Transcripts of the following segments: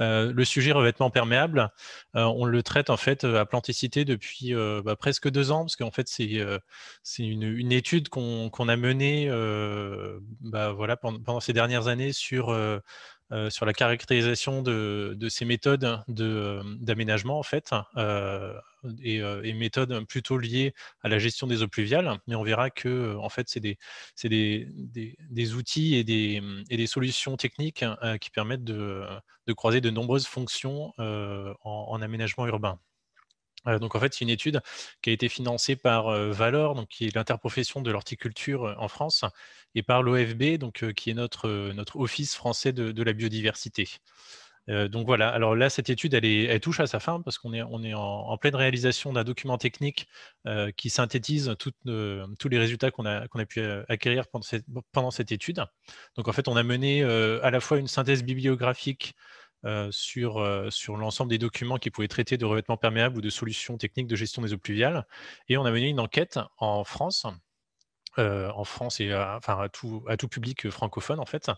Euh, le sujet revêtement perméable, euh, on le traite en fait euh, à Planticité depuis bah, presque deux ans, parce qu'en fait c'est une, une, étude qu'on a menée bah, voilà, pendant, ces dernières années sur, sur la caractérisation de, de ces méthodes d'aménagement en fait euh, et, méthodes plutôt liées à la gestion des eaux pluviales, mais on verra que euh, en fait, c'est des, des, des, outils et des, hum, et solutions techniques hein, euh, qui permettent de, de, croiser de nombreuses fonctions en, en aménagement urbain. Donc en fait, c'est une étude qui a été financée par Valor, donc qui est l'interprofession de l'horticulture en France, et par l'OFB, qui est notre, notre office français de, de la biodiversité donc voilà, alors là, cette étude, elle, touche à sa fin parce qu'on est, en, pleine réalisation d'un document technique qui synthétise tous les résultats qu'on a, pu acquérir pendant cette, étude. Donc en fait, on a mené à la fois une synthèse bibliographique sur, sur l'ensemble des documents qui pouvaient traiter de revêtements perméables ou de solutions techniques de gestion des eaux pluviales, et on a mené une enquête en France euh, en France et à, enfin, à, tout, public francophone en fait,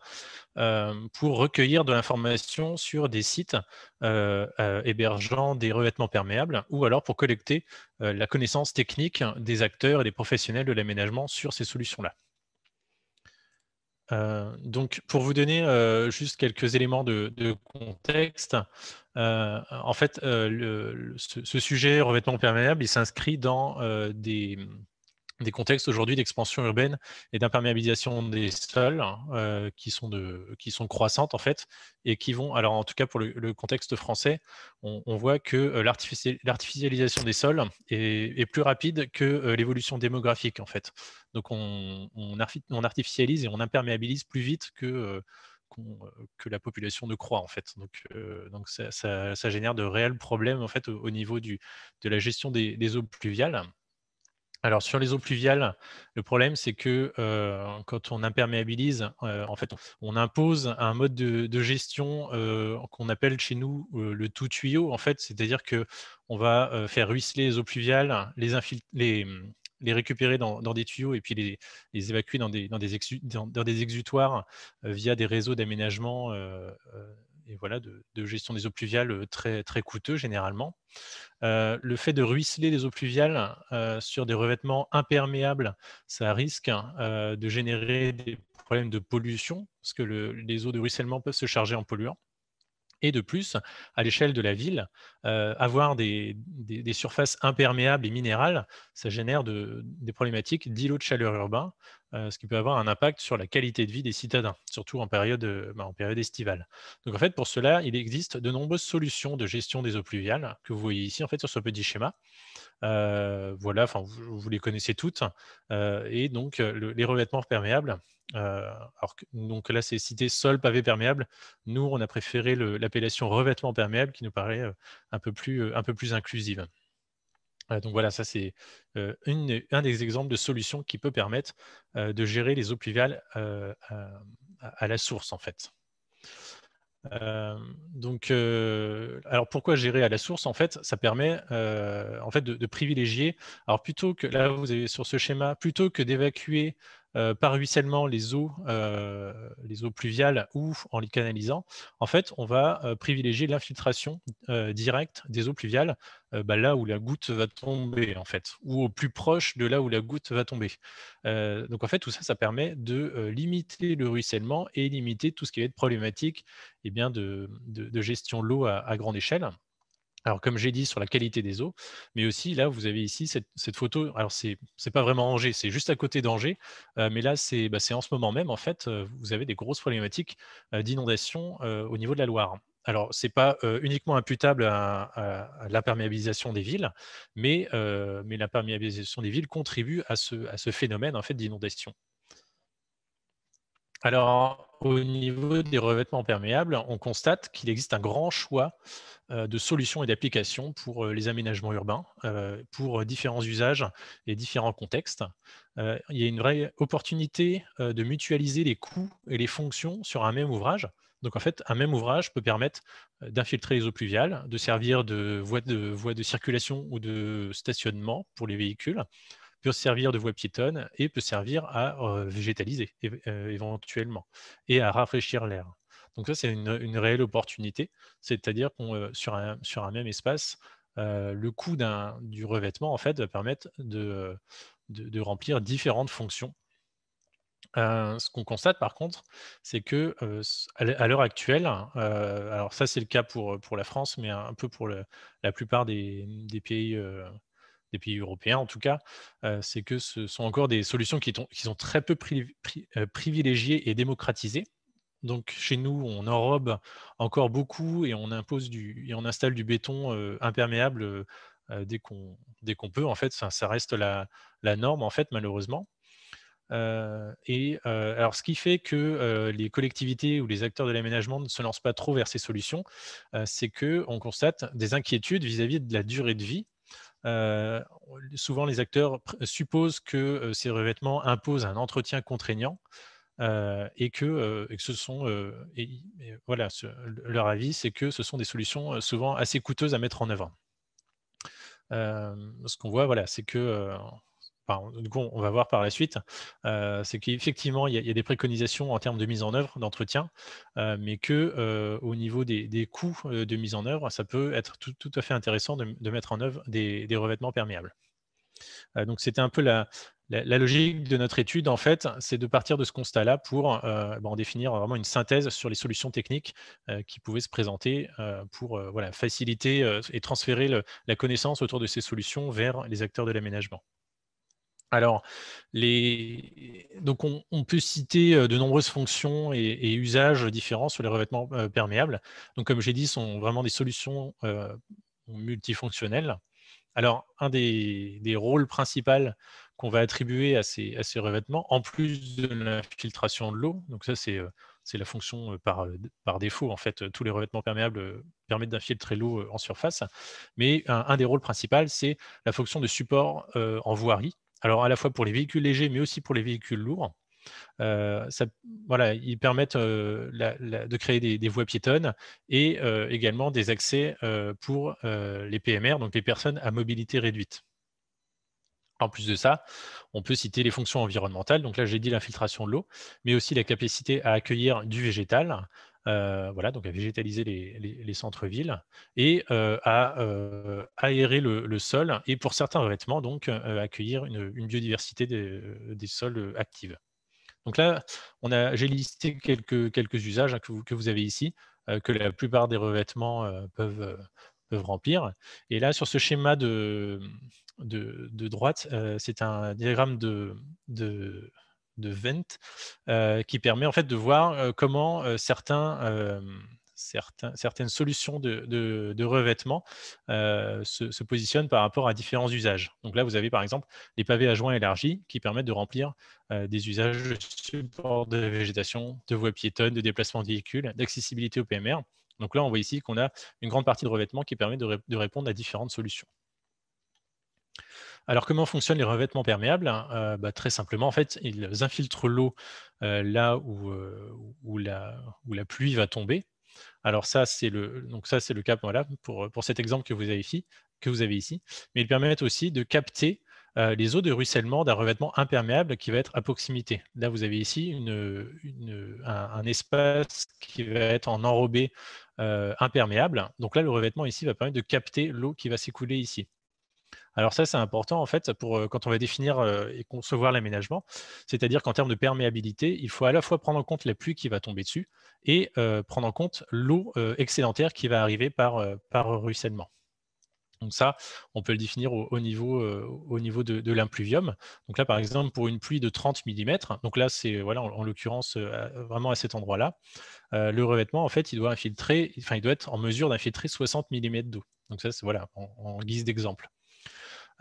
euh, pour recueillir de l'information sur des sites euh, hébergeant des revêtements perméables ou alors pour collecter la connaissance technique des acteurs et des professionnels de l'aménagement sur ces solutions-là. donc, pour vous donner juste quelques éléments de, contexte, en fait, ce, sujet revêtement perméable, il s'inscrit dans des, des contextes aujourd'hui d'expansion urbaine et d'imperméabilisation des sols hein, euh, qui, sont de, qui sont croissantes en fait et qui vont, alors en tout cas pour le, contexte français, on, voit que euh, l'artificialisation des sols est, plus rapide que euh, l'évolution démographique en fait. Donc on, on, artificialise et on imperméabilise plus vite que, que la population ne croît en fait. Donc, donc ça, ça, génère de réels problèmes en fait au, niveau du, de la gestion des eaux pluviales. Alors sur les eaux pluviales, le problème c'est que euh, quand on imperméabilise, euh, en fait, on impose un mode de, gestion euh, qu'on appelle chez nous le tout tuyau. En fait, c'est-à-dire que on va faire ruisseler les eaux pluviales, les, récupérer dans, des tuyaux et puis les, évacuer dans des, dans, des exutoires via des réseaux d'aménagement voilà, de, gestion des eaux pluviales euh, très, très coûteux généralement. Euh, le fait de ruisseler les eaux pluviales euh, sur des revêtements imperméables, ça risque de générer des problèmes de pollution, parce que les eaux de ruissellement peuvent se charger en polluants et de plus, à l'échelle de la ville, euh, avoir des, surfaces imperméables et minérales, ça génère des problématiques d'îlots de chaleur urbain, euh, ce qui peut avoir un impact sur la qualité de vie des citadins, surtout en période, euh, bah, en période estivale. Donc en fait, pour cela, il existe de nombreuses solutions de gestion des eaux pluviales que vous voyez ici en fait sur ce petit schéma. Euh, voilà, enfin, vous, les connaissez toutes. Euh, et donc, euh, les revêtements perméables, alors donc là, c'est cité sol pavé perméable. Nous, on a préféré l'appellation revêtement perméable qui nous paraît un peu plus, un peu plus inclusive. Donc voilà, ça c'est un des exemples de solutions qui peut permettre de gérer les eaux pluviales à, la source en fait. Euh, donc, euh, alors pourquoi gérer à la source En fait, ça permet euh, en fait de, de, privilégier. Alors plutôt que là, vous avez sur ce schéma, plutôt que d'évacuer euh, par ruissellement les eaux, euh, les eaux pluviales ou en les canalisant, en fait, on va euh, privilégier l'infiltration directe des eaux pluviales bah, là où la goutte va tomber, en fait, ou au plus proche de là où la goutte va tomber. donc, en fait, tout ça, ça permet de limiter le ruissellement et limiter tout ce qui va être problématique eh bien, de, gestion de l'eau à grande échelle. Alors, comme j'ai dit, sur la qualité des eaux, mais aussi là, vous avez ici cette, photo. Alors, ce n'est pas vraiment Angers, c'est juste à côté d'Angers, euh, mais là, bah, c'est en ce moment même, en fait, euh, vous avez des grosses problématiques euh, d'inondation au niveau de la Loire. Alors, ce n'est pas uniquement imputable à, la perméabilisation l'imperméabilisation des villes, mais, mais l'imperméabilisation des villes contribue à ce, à ce phénomène en fait, d'inondation. Alors, au niveau des revêtements perméables, on constate qu'il existe un grand choix euh, de solutions et d'applications pour euh, les aménagements urbains, euh, pour différents usages et différents contextes. Il y a une vraie opportunité de mutualiser les coûts et les fonctions sur un même ouvrage. Donc en fait, un même ouvrage peut permettre d'infiltrer les eaux pluviales, de servir de voie de, voie de circulation ou de stationnement pour les véhicules, peut servir de voie piétonne et peut servir à euh, végétaliser euh, éventuellement et à rafraîchir l'air. Donc ça, c'est une, réelle opportunité, c'est-à-dire qu'on euh, sur, un, sur un même espace, le coût du revêtement en fait va permettre de, de, remplir différentes fonctions. ce qu'on constate par contre, c'est que à l'heure actuelle, alors ça c'est le cas pour, pour la France, mais un peu pour la plupart des, des pays des pays européens en tout cas, euh, c'est que ce sont encore des solutions qui, sont très peu euh, privilégiées et démocratisées. Donc chez nous, on enrobe encore beaucoup et on impose du, et on installe du béton euh, imperméable imperméable qu'on dès qu'on peut. En fait, ça, reste la, norme en fait malheureusement. et alors, ce qui fait que les collectivités ou les acteurs de l'aménagement ne se lancent pas trop vers ces solutions, c'est qu'on constate des inquiétudes vis à -vis de la durée de vie euh, souvent les acteurs supposent que euh, ces revêtements imposent un entretien contraignant. Euh, et, que, ce sont, voilà, leur avis, c'est que ce sont des solutions souvent assez coûteuses à mettre en œuvre. ce qu'on voit, voilà, c'est que on va voir par la suite, euh, c'est qu'effectivement, il y, a des préconisations en termes de mise en œuvre, d'entretien, euh, mais que euh, au niveau des, coûts de mise en œuvre, ça peut être tout, à fait intéressant de, mettre en œuvre des, revêtements perméables. donc, c'était un peu la, logique de notre étude, en fait, c'est de partir de ce constat-là pour bah, en définir vraiment une synthèse sur les solutions techniques qui pouvaient se présenter pour voilà, faciliter et transférer la connaissance autour de ces solutions vers les acteurs de l'aménagement. Alors, donc on, peut citer euh, de nombreuses fonctions et, usages différents sur les revêtements euh, perméables. Donc, comme j'ai dit, ce sont vraiment des solutions euh, multifonctionnelles. Alors, un des, rôles principaux qu'on va attribuer à ces, revêtements, en plus de l'infiltration de l'eau, donc ça c'est la fonction par, défaut, en fait, tous les revêtements perméables permettent d'infiltrer l'eau en surface, mais un, des rôles principaux, c'est la fonction de support en voirie, alors à la fois pour les véhicules légers, mais aussi pour les véhicules lourds. Euh, voilà, ils permettent euh, de créer des, voies piétonnes et euh, également des accès pour les PMR, donc les personnes à mobilité réduite. En plus de ça, on peut citer les fonctions environnementales. Donc là, j'ai dit l'infiltration de l'eau, mais aussi la capacité à accueillir du végétal, euh, voilà, donc à végétaliser les, centres-villes et euh, à euh, aérer le, sol et pour certains revêtements, donc accueillir une, biodiversité des, sols active. Donc là, j'ai listé quelques, quelques usages hein, que, vous, avez ici, que la plupart des revêtements peuvent, peuvent, remplir. Et là, sur ce schéma de, de, de droite, c'est un diagramme de, de de Vent, euh, qui permet en fait de voir euh, comment euh, certains certaines solutions de, revêtement se, positionnent par rapport à différents usages. Donc là, vous avez par exemple les pavés à joints élargis qui permettent de remplir des usages de support de végétation, de voies piétonnes, de déplacement de véhicules, d'accessibilité au PMR. Donc là, on voit ici qu'on a une grande partie de revêtement qui permet de répondre à différentes solutions. Alors, comment fonctionnent les revêtements perméables euh, bah, Très simplement, en fait, ils infiltrent l'eau euh, là euh, où, la, pluie va tomber. Alors ça, c'est le, donc ça, c'est le cap voilà, pour, cet exemple que vous, avez ici, Mais ils permettent aussi de capter les eaux de ruissellement d'un revêtement imperméable qui va être à proximité. Là, vous avez ici un, espace qui va être en enrobé imperméable. Donc là, le revêtement ici va permettre de capter l'eau qui va s'écouler ici. Alors ça, c'est important en fait pour quand on va définir et concevoir l'aménagement. C'est-à-dire qu'en termes de perméabilité, il faut à la fois prendre en compte la pluie qui va tomber dessus et prendre en compte l'eau excédentaire qui va arriver par, par ruissellement. Donc ça, on peut le définir au, niveau, au niveau de, l'impluvium. Donc là, par exemple, pour une pluie de 30 mm, donc là, c'est voilà, en, l'occurrence vraiment à cet endroit-là, le revêtement, en fait, il doit infiltrer, enfin, il doit être en mesure d'infiltrer 60 mm d'eau. Donc ça, c'est voilà, en guise d'exemple.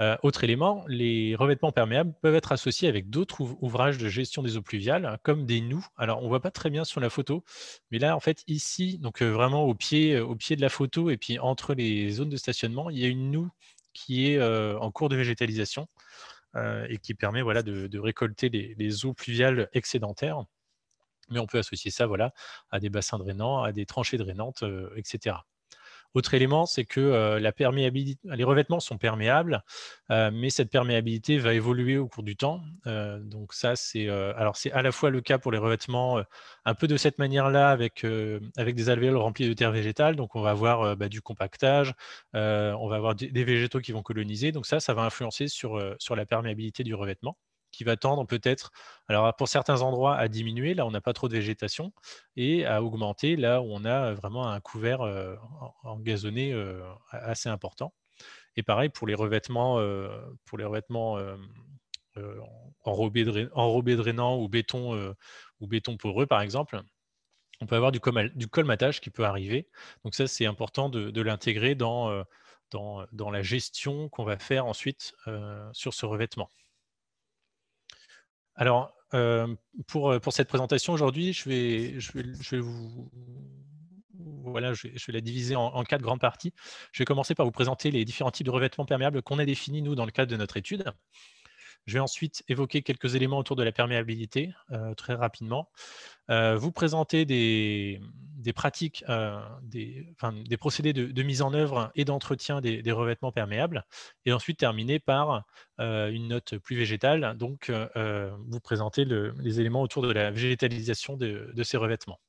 Euh, autre élément, les revêtements perméables peuvent être associés avec d'autres ouvrages de gestion des eaux pluviales, hein, comme des noues. Alors, on ne voit pas très bien sur la photo, mais là, en fait, ici, donc euh, vraiment au pied, euh, au pied de la photo et puis entre les zones de stationnement, il y a une noue qui est en cours de végétalisation et qui permet voilà, de, récolter les, les, eaux pluviales excédentaires. Mais on peut associer ça voilà, à des bassins drainants, à des tranchées drainantes, etc. Autre élément, c'est que euh, les revêtements sont perméables, euh, mais cette perméabilité va évoluer au cours du temps. Euh, donc ça, c'est alors c'est à la fois le cas pour les revêtements un peu de cette manière-là avec, avec des alvéoles remplies de terre végétale. Donc on va avoir bah, du compactage, on va avoir des végétaux qui vont coloniser. Donc ça, ça va influencer sur, sur la perméabilité du revêtement qui va tendre peut-être, alors pour certains endroits, à diminuer, là on n'a pas trop de végétation, et à augmenter, là où on a euh, vraiment un couvert euh, en engazonné euh, assez important. Et pareil pour les revêtements, pour les revêtements enrobés, drainants ou béton, ou béton poreux, par exemple, on peut avoir du, colmatage qui peut arriver. Donc ça, c'est important de, l'intégrer dans, dans, la gestion qu'on va faire ensuite sur ce revêtement. Alors, euh, euh, pour, cette présentation aujourd'hui, je vais, vous voilà, je, la diviser en, en, quatre grandes parties. Je vais commencer par vous présenter les différents types de revêtements perméables qu'on a définis, nous, dans le cadre de notre étude. Je vais ensuite évoquer quelques éléments autour de la perméabilité euh, très rapidement. Euh, vous présenter des, pratiques, euh, des, des, procédés de, mise en œuvre et d'entretien des, revêtements perméables. Et ensuite terminer par une note plus végétale, donc vous présenter les éléments autour de la végétalisation de, ces revêtements.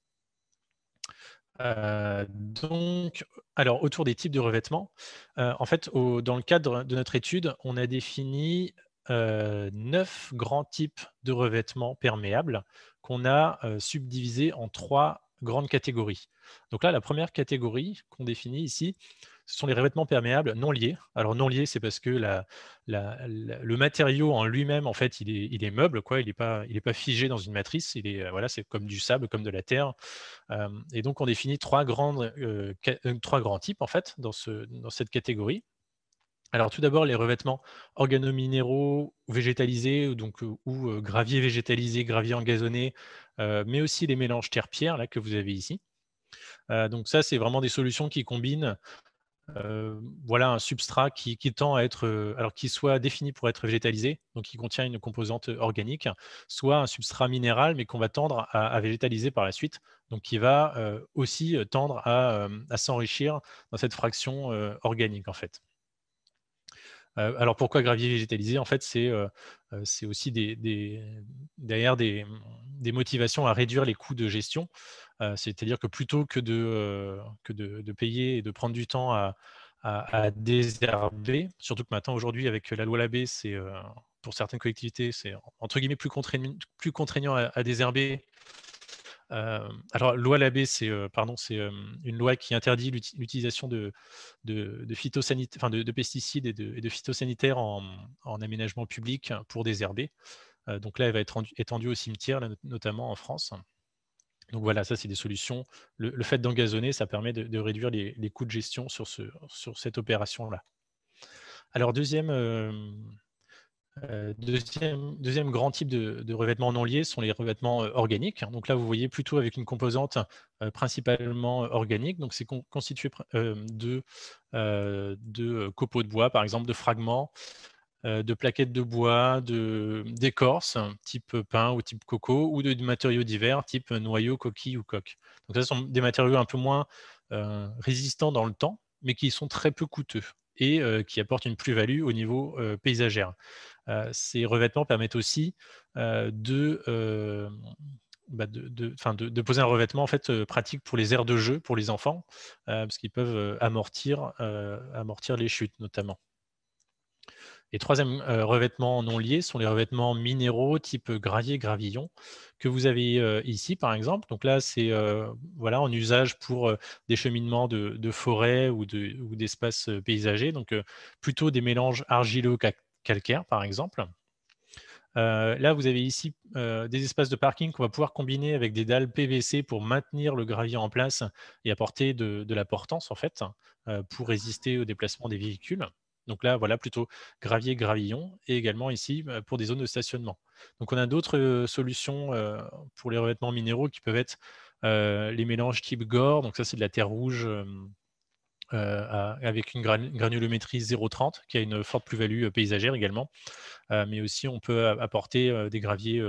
donc, alors autour des types de revêtements, en fait, dans le cadre de notre étude, on a défini euh, neuf grands types de revêtements perméables qu'on a euh, subdivisés en trois grandes catégories. Donc là, la première catégorie qu'on définit ici, ce sont les revêtements perméables non liés. Alors non liés, c'est parce que la, le matériau en lui-même, en fait, il est, il est meuble, quoi. Il n'est pas, pas, figé dans une matrice. Il est, euh, voilà, c'est comme du sable, comme de la terre. et donc on définit trois grandes, trois grands types en fait dans, ce, dans cette catégorie. Alors tout d'abord, les revêtements organominéraux végétalisés, donc euh, ou euh, gravier végétalisé, gravier engazonné, euh, mais aussi les mélanges terre-pierre que vous avez ici. donc ça, c'est vraiment des solutions qui combinent voilà un substrat qui, tend à être alors qui soit défini pour être végétalisé, donc qui contient une composante organique, soit un substrat minéral, mais qu'on va tendre à, végétaliser par la suite, donc qui va aussi tendre à, à s'enrichir dans cette fraction organique en fait. Euh, alors pourquoi gravier végétalisé En fait, c'est euh, euh, aussi des, derrière des, motivations à réduire les coûts de gestion. C'est-à-dire que plutôt que, de, payer et de prendre du temps à, désherber. Surtout que maintenant, aujourd'hui, avec la loi Labé, pour certaines collectivités, c'est entre guillemets plus contraignant, à, désherber alors, loi Labbé, c'est pardon, c'est une loi qui interdit l'utilisation de, de, de, pesticides et de, phytosanitaires en, aménagement public pour désherber. donc là, elle va être étendue au cimetière, notamment en France. Donc voilà, ça c'est des solutions. Le, fait d'engazonner, ça permet de, réduire les, coûts de gestion sur, ce, sur cette opération-là. Alors deuxième, euh, deuxième, grand type de, revêtements non liés sont les revêtements euh, organiques. Hein. Donc là, vous voyez plutôt avec une composante euh, principalement organique. Donc c'est constitué de, copeaux de bois, par exemple, de fragments, de plaquettes de bois, d'écorces type pin ou type coco, ou de, matériaux divers type noyau, coquille ou coque. Donc ce sont des matériaux un peu moins résistants dans le temps, mais qui sont très peu coûteux et qui apporte une plus-value au niveau paysagère. ces revêtements permettent aussi bah, de... poser un revêtement en fait pratique pour les aires de jeu pour les enfants parce qu'ils peuvent amortir les chutes notamment. Les troisièmes revêtement euh, revêtements non liés sont les revêtements minéraux type gravier, gravillon que vous avez euh, ici par exemple. Donc là, c'est euh, voilà, en usage pour des cheminements de, forêt forêts ou d'espaces de, ou paysagers, donc plutôt des mélanges argileux calcaires par exemple. là, vous avez ici des espaces de parking qu'on va pouvoir combiner avec des dalles PVC pour maintenir le gravier en place et apporter de, la portance, en fait, pour résister au déplacement des véhicules. Donc là, voilà plutôt gravier, gravillon, et également ici bah, pour des zones de stationnement. Donc on a d'autres solutions pour les revêtements minéraux qui peuvent être les mélanges type gore, donc ça c'est de la terre rouge avec une granulométrie 0,30 qui a une forte plus-value paysagère également. mais aussi on peut apporter des graviers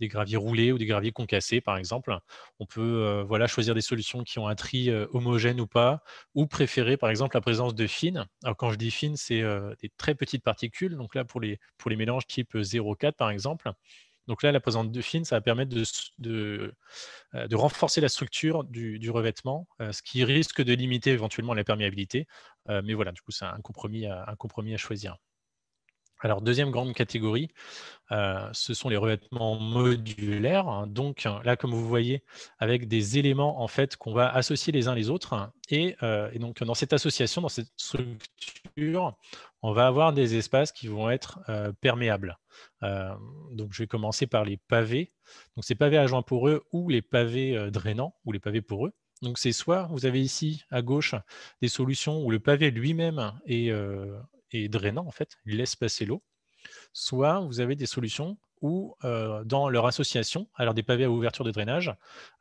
des graviers roulés ou des graviers concassés, par exemple. On peut euh, voilà, choisir des solutions qui ont un tri euh, homogène ou pas, ou préférer, par exemple, la présence de fines. Alors, quand je dis fines, c'est euh, des très petites particules. Donc là, pour les, pour les mélanges type 0,4, par exemple. Donc là, la présence de fines, ça va permettre de, de, renforcer la structure du, revêtement, ce qui risque de limiter éventuellement la perméabilité. mais voilà, du coup, c'est un compromis un compromis à choisir. Alors, deuxième grande catégorie, euh, ce sont les revêtements modulaires. Hein. Donc, là, comme vous voyez, avec des éléments en fait qu'on va associer les uns les autres. Hein. Euh, et, donc, dans cette association, dans cette structure, on va avoir des espaces qui vont être euh, perméables. donc, je vais commencer par les pavés. Donc, ces pavés à pour poreux ou les pavés drainants ou les pavés poreux. Donc, c'est soit vous avez ici à gauche des solutions où le pavé lui-même est et drainant, en fait, ils laissent passer l'eau. Soit vous avez des solutions où, euh, dans leur association, alors des pavés à ouverture de drainage,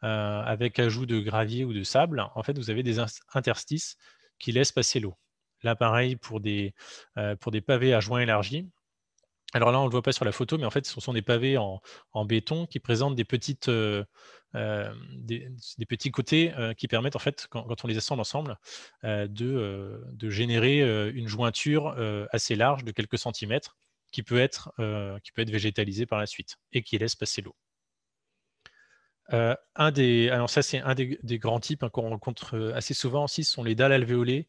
euh, avec ajout de gravier ou de sable, en fait, vous avez des interstices qui laissent passer l'eau. Là, pareil, pour des, euh, pour des pavés à joints élargis, alors là, on ne le voit pas sur la photo, mais en fait, ce sont des pavés en, béton qui présentent des petites, euh, des, petits côtés euh, qui permettent, en fait, quand, on les assemble ensemble, euh, de, générer une jointure assez large de quelques centimètres qui peut être, végétalisée par la suite et qui laisse passer l'eau. un des, alors ça, c'est un des, grands types hein, qu'on rencontre assez souvent aussi, sont les dalles alvéolées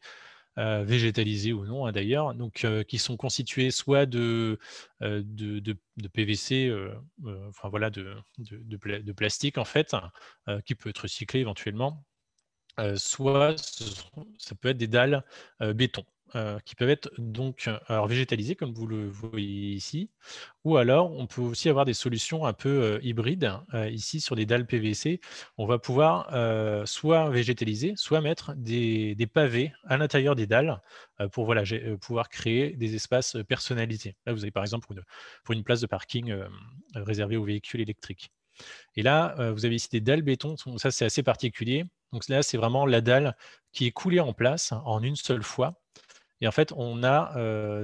euh, végétalisés ou non hein, d'ailleurs, donc euh, qui sont constitués soit de, euh, PVC, enfin voilà, de, plastique en fait, qui peut être recyclé éventuellement, soit ça peut être des dalles béton. Euh, qui peuvent être donc euh, alors végétalisées, comme vous le voyez ici, ou alors on peut aussi avoir des solutions un peu euh, hybrides. ici, sur des dalles PVC, on va pouvoir soit végétaliser, soit mettre des, pavés à l'intérieur des dalles pour voilà, pouvoir créer des espaces personnalisés. Là, vous avez par exemple pour une place de parking réservée aux véhicules électriques. Et là, vous avez ici des dalles béton, ça c'est assez particulier. Donc là, c'est vraiment la dalle qui est coulée en place en une seule fois et en fait, on a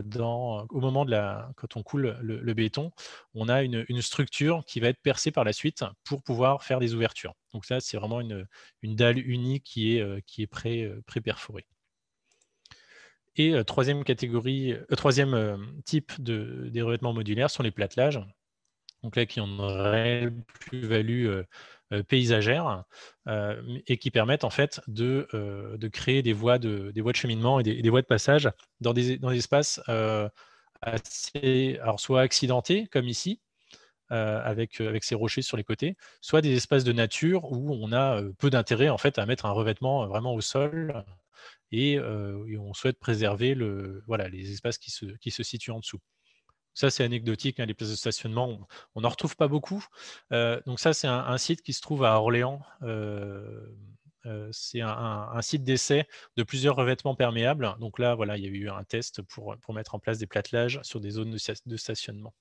dans, au moment de la, quand on coule le, béton, on a une, structure qui va être percée par la suite pour pouvoir faire des ouvertures. Donc ça, c'est vraiment une, dalle unique qui est, qui est pré, pré perforée Et troisième catégorie, troisième type de, des revêtements modulaires sont les platelages. Donc là, qui ont une réelle plus-value euh, paysagères euh, et qui permettent en fait euh, de, créer des voies de, des voies de cheminement et des, voies de passage dans des, espaces assez, alors soit accidentés comme ici, avec, avec ces rochers sur les côtés, soit des espaces de nature où on a peu d'intérêt en fait à mettre un revêtement vraiment au sol et, et on souhaite préserver le, voilà, les espaces qui se, qui se situent en dessous. Ça, c'est anecdotique, hein, les places de stationnement, on n'en retrouve pas beaucoup. Euh, donc ça, c'est un, site qui se trouve à Orléans. Euh, euh, c'est un, site d'essai de plusieurs revêtements perméables. Donc là, voilà, il y a eu un test pour, pour mettre en place des platelages sur des zones de, stationnement.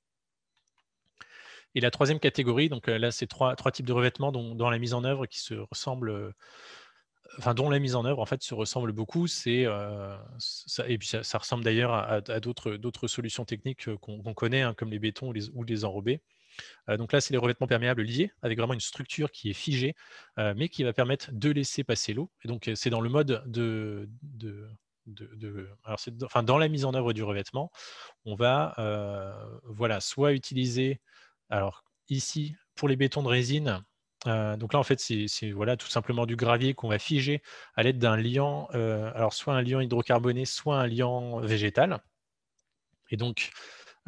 Et la troisième catégorie, donc là, c'est trois, trois types de revêtements dans la mise en œuvre qui se ressemblent dont la mise en œuvre en fait se ressemble beaucoup. C'est euh, ça, et ça, ressemble d'ailleurs à, d'autres, solutions techniques euh, qu'on, connaît, hein, comme les bétons ou les, enrobés. Euh, donc là, c'est les revêtements perméables liés avec vraiment une structure qui est figée, mais qui va permettre de laisser passer l'eau. Et donc c'est dans le mode de, de, alors c'est, enfin, dans la mise en œuvre du revêtement, on va voilà, soit utiliser, alors ici, pour les bétons de résine, euh, donc là, en fait, c'est voilà, tout simplement du gravier qu'on va figer à l'aide d'un liant, euh, alors soit un liant hydrocarboné, soit un liant végétal. Et donc,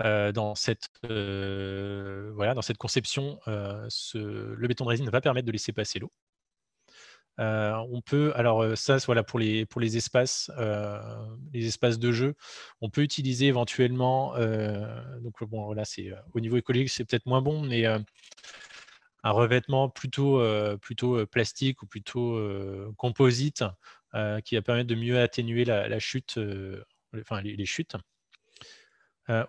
euh, dans, cette, voilà, dans cette conception, le béton de résine va permettre de laisser passer l'eau. on peut, alors ça, voilà pour les, pour les espaces, les espaces de jeu. On peut utiliser éventuellement, donc bon, c'est au niveau écologique, c'est peut-être moins bon, mais un revêtement plutôt, euh, plutôt euh, plastique ou plutôt euh, composite qui va permettre de mieux atténuer la, chute, enfin les, chutes.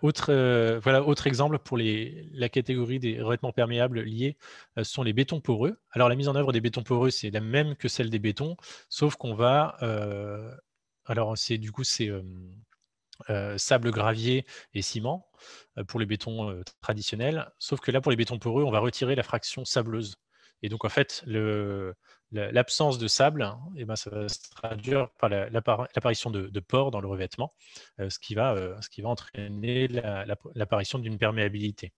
autre, voilà, autre exemple pour les, la catégorie des revêtements perméables liés sont les bétons poreux. Alors la mise en œuvre des bétons poreux, c'est la même que celle des bétons, sauf qu'on va... alors c'est du coup, c'est euh, sable, gravier et ciment euh, pour les bétons euh, traditionnels. Sauf que là, pour les bétons poreux, on va retirer la fraction sableuse. Et donc, en fait, l'absence de sable, et hein, eh ben, ça va se traduire par l'apparition de, pores dans le revêtement, ce, qui va, ce, qui va, entraîner l'apparition d'une perméabilité.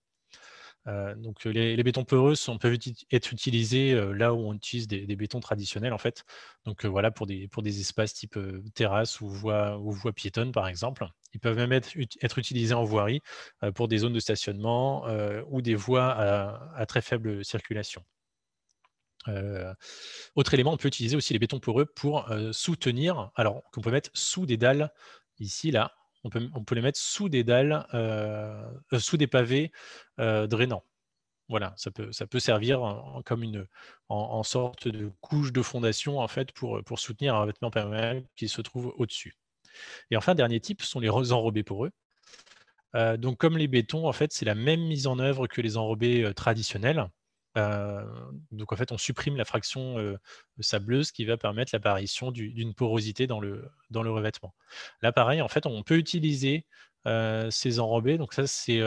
Euh, donc euh, les, bétons poreux peuvent être utilisés euh, là où on utilise des, bétons traditionnels en fait. Donc voilà pour des, espaces type terrasse ou voie, ou piétonne par exemple. Ils peuvent même être, utilisés en voirie pour des zones de stationnement ou des voies à, très faible circulation. autre élément, on peut utiliser aussi les bétons poreux pour soutenir, alors qu'on peut mettre sous des dalles, ici, là, on peut, les mettre sous des dalles, euh, euh, sous des pavés euh, drainants voilà, ça peut, servir en, comme une en, sorte de couche de fondation en fait pour, soutenir un vêtement permanent qui se trouve au-dessus. Et enfin, dernier type sont les enrobés poreux. eux. donc, comme les bétons, en fait, c'est la même mise en œuvre que les enrobés traditionnels donc en fait, on supprime la fraction sableuse qui va permettre l'apparition d'une porosité dans le, dans le revêtement. Là, pareil, en fait, on peut utiliser ces enrobés. Donc ça, c'est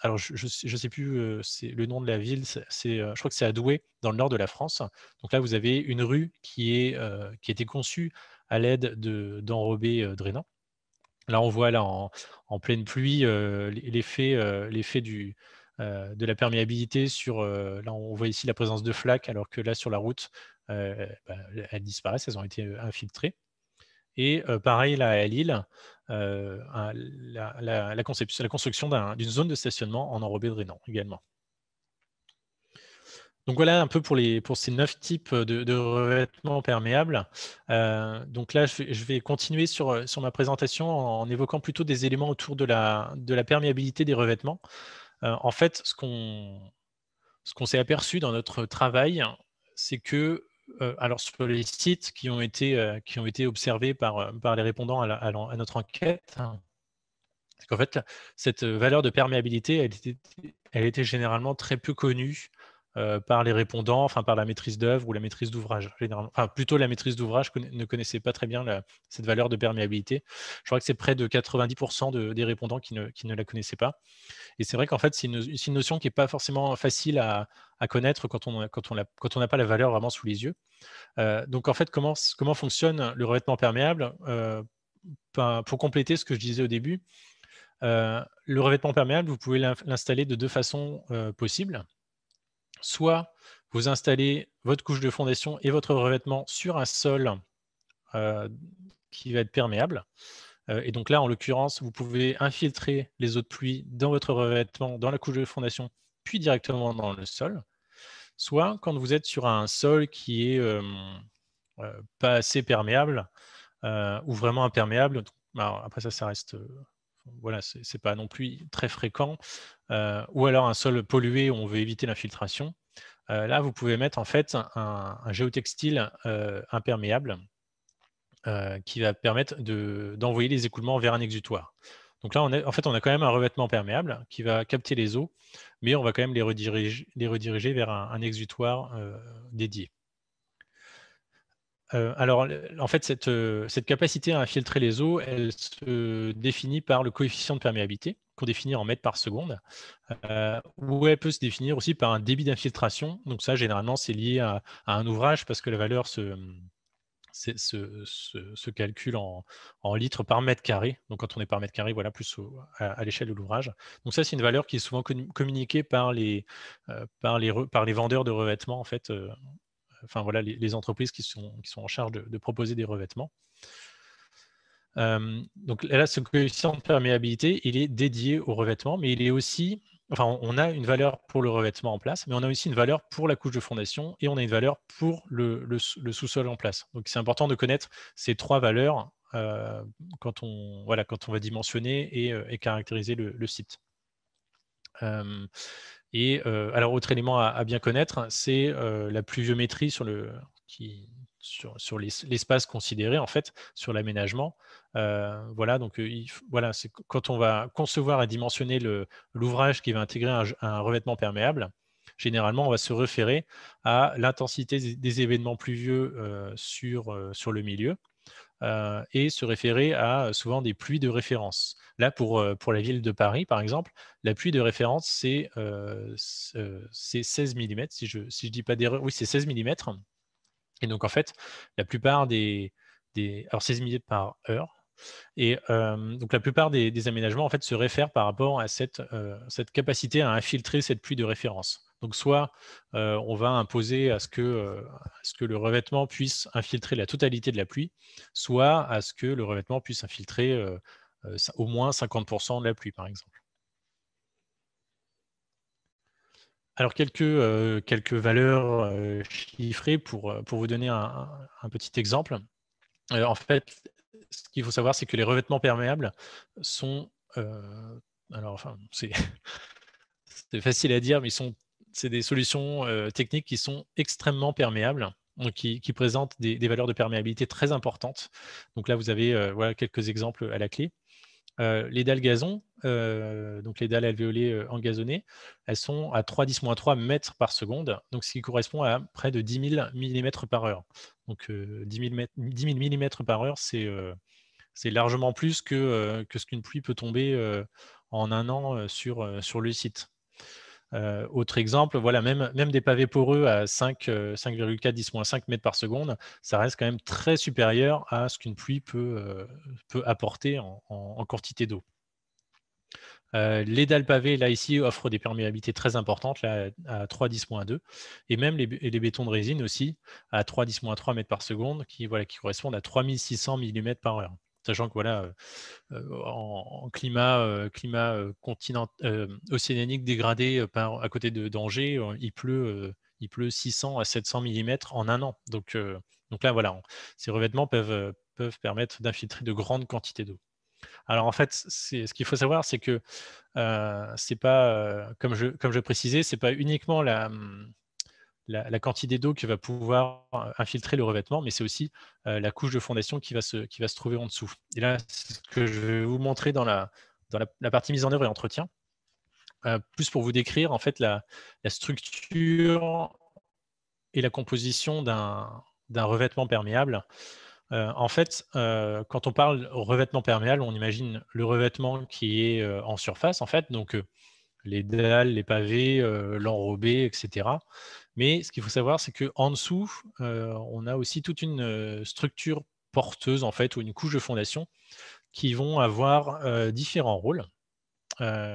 alors je, je, sais plus c'est le nom de la ville. C'est je crois que c'est à dans le nord de la France. Donc là, vous avez une rue qui est qui a été conçue à l'aide d'enrobés drainants. Là, on voit là en, en pleine pluie l'effet l'effet du euh, de la perméabilité sur, euh, là on voit ici la présence de flaques, alors que là sur la route, euh, bah, elles disparaissent, elles ont été infiltrées. Et pareil là à Lille, la, construction d'une zone de stationnement en enrobé de également. Donc voilà un peu pour, les, pour ces neuf types de, revêtements perméables. donc là, je, vais continuer sur, sur, ma présentation en, évoquant plutôt des éléments autour de la, de la perméabilité des revêtements. Euh, en fait, ce qu'on s'est aperçu dans notre travail, c'est que euh, alors sur les sites qui ont été, euh, observés par, les répondants à, notre enquête, hein, fait, cette valeur de perméabilité, elle était généralement très peu connue euh, par les répondants, enfin par la maîtrise d'œuvre ou la maîtrise d'ouvrage. Généralement. Enfin, plutôt la maîtrise d'ouvrage ne connaissait pas très bien cette valeur de perméabilité. Je crois que c'est près de 90% des répondants qui ne, la connaissaient pas. Et c'est vrai qu'en fait, c'est une, notion qui n'est pas forcément facile à, connaître quand on n'a pas la valeur vraiment sous les yeux. Euh, donc en fait, comment, fonctionne le revêtement perméable euh, ben, Pour compléter ce que je disais au début, le revêtement perméable, vous pouvez l'installer de deux façons possibles soit vous installez votre couche de fondation et votre revêtement sur un sol euh, qui va être perméable. Euh, et donc là, en l'occurrence, vous pouvez infiltrer les eaux de pluie dans votre revêtement, dans la couche de fondation, puis directement dans le sol. Soit quand vous êtes sur un sol qui est euh, pas assez perméable ou vraiment imperméable, après ça, ça reste voilà, ce n'est pas non plus très fréquent. Euh, ou alors un sol pollué où on veut éviter l'infiltration. Euh, là, vous pouvez mettre en fait un, géotextile euh, imperméable qui va permettre d'envoyer les écoulements vers un exutoire. Donc là, on a, en fait, on a quand même un revêtement perméable qui va capter les eaux, mais on va quand même les rediriger, vers un exutoire dédié. Euh, alors, en fait, euh, cette, capacité à infiltrer les eaux, elle se définit par le coefficient de perméabilité, qu'on définit en mètres par seconde, euh, ou elle peut se définir aussi par un débit d'infiltration. Donc ça, généralement, c'est lié à, un ouvrage parce que la valeur se, se, calcule en, litres par mètre carré. Donc quand on est par mètre carré, voilà, plus à, l'échelle de l'ouvrage. Donc ça, c'est une valeur qui est souvent communiquée par les, par les, par les vendeurs de revêtements, en fait, voilà, les, entreprises qui sont, qui sont en charge de, proposer des revêtements. Euh, donc là, ce coefficient de perméabilité, il est dédié au revêtement, mais il est aussi, enfin, on a une valeur pour le revêtement en place, mais on a aussi une valeur pour la couche de fondation et on a une valeur pour le, sous-sol en place. Donc c'est important de connaître ces trois valeurs euh, quand, on, voilà, quand on va dimensionner et, euh, caractériser le, site. Euh, alors, autre élément à, bien connaître, c'est euh, la pluviométrie sur l'espace considéré sur l'aménagement euh, voilà donc quand on va concevoir et dimensionner l'ouvrage qui va intégrer un, revêtement perméable généralement on va se référer à l'intensité des, événements pluvieux sur le milieu euh, et se référer à euh, souvent des pluies de référence. Là, pour, euh, pour la ville de Paris, par exemple, la pluie de référence, c'est 16 mm, si je ne dis pas d'erreur. Oui, c'est 16 mm. Et donc, en fait, la plupart des... alors, 16 mm par heure. Et donc la plupart des, aménagements en fait se réfèrent par rapport à cette capacité à infiltrer cette pluie de référence. Donc, soit on va imposer à ce, que, le revêtement puisse infiltrer la totalité de la pluie, soit à ce que le revêtement puisse infiltrer au moins 50% de la pluie, par exemple. Alors, quelques, quelques valeurs chiffrées pour, pour, vous donner un, petit exemple. en fait, ce qu'il faut savoir, c'est que les revêtements perméables sont alors enfin, c'est facile à dire, mais ils sont c'est des solutions euh, techniques qui sont extrêmement perméables. qui, présentent des, valeurs de perméabilité très importantes. Donc là, vous avez euh, quelques exemples à la clé. Euh, les dalles gazon, donc les dalles alvéolées engazonnées, elles sont à 3,10-3 mètres par seconde, donc ce qui correspond à près de 10 000 mm par heure. Donc 10 000, mm par heure, c'est largement plus que, ce qu'une pluie peut tomber en un an sur le site. Euh, autre exemple, voilà, même, même des pavés poreux à 5,4 10 5 mètres par seconde, ça reste quand même très supérieur à ce qu'une pluie peut, euh, peut, apporter en, quantité d'eau. Euh, les dalles pavées, là ici, offrent des perméabilités très importantes, là à 3,10-2, et même les, et les, bétons de résine aussi, à 3,10-3 mètres par seconde, qui, voilà, qui correspondent à 3600 mm par heure sachant que voilà, euh, euh, en, climat, euh, climat océanique dégradé à côté de d'Angers, il pleut il pleut 600 à 700 mm en un an. Donc, donc là, voilà, ces revêtements peuvent, peuvent permettre d'infiltrer de grandes quantités d'eau. Alors en fait, ce qu'il faut savoir, c'est que c'est pas, comme, je, comme je précisais, c'est pas uniquement la, hum, la, quantité d'eau qui va pouvoir euh, infiltrer le revêtement, mais c'est aussi euh, la couche de fondation qui va, se, qui va se trouver en dessous. Et là, ce que je vais vous montrer dans la, dans la, partie mise en œuvre et entretien, euh, plus pour vous décrire en fait la, structure et la composition d'un revêtement perméable. en fait, quand on parle revêtement perméable, on imagine le revêtement qui est en surface, en fait, donc les dalles, les pavés, l'enrobé, etc. Mais ce qu'il faut savoir, c'est qu'en dessous, euh, on a aussi toute une euh, structure porteuse, en fait, ou une couche de fondation, qui vont avoir euh, différents rôles,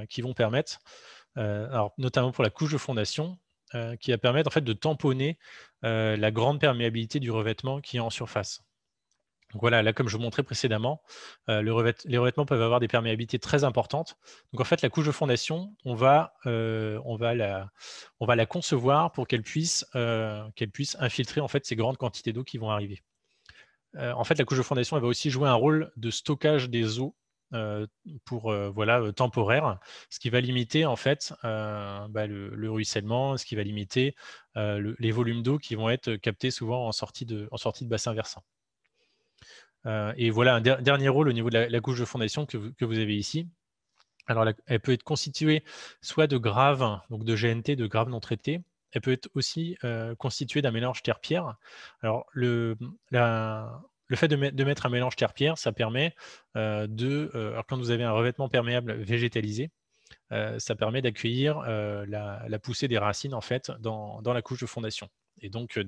qui vont permettre, notamment pour la couche de fondation, qui va permettre en fait, de tamponner la grande perméabilité du revêtement qui est en surface voilà, là, comme je vous montrais précédemment, euh, les revêtements peuvent avoir des perméabilités très importantes. Donc en fait, la couche de fondation, on va, euh, on va, la, on va la concevoir pour qu'elle puisse, euh, puisse infiltrer en fait, ces grandes quantités d'eau qui vont arriver. en fait, la couche de fondation, va aussi jouer un rôle de stockage des eaux pour voilà temporaire, ce qui va limiter en fait bah, le, ruissellement, ce qui va limiter les volumes d'eau qui vont être captés souvent en sortie de, en sortie de bassin versant. Euh, et voilà un dernier rôle au niveau de la, couche de fondation que vous, avez ici. Alors, elle peut être constituée soit de graves, donc de GNT, de graves non traités. Elle peut être aussi euh, constituée d'un mélange terre-pierre. Alors, le, fait de, mettre un mélange terre-pierre, ça permet euh, de. alors, quand vous avez un revêtement perméable végétalisé, ça permet d'accueillir la, poussée des racines en fait dans la couche de fondation et donc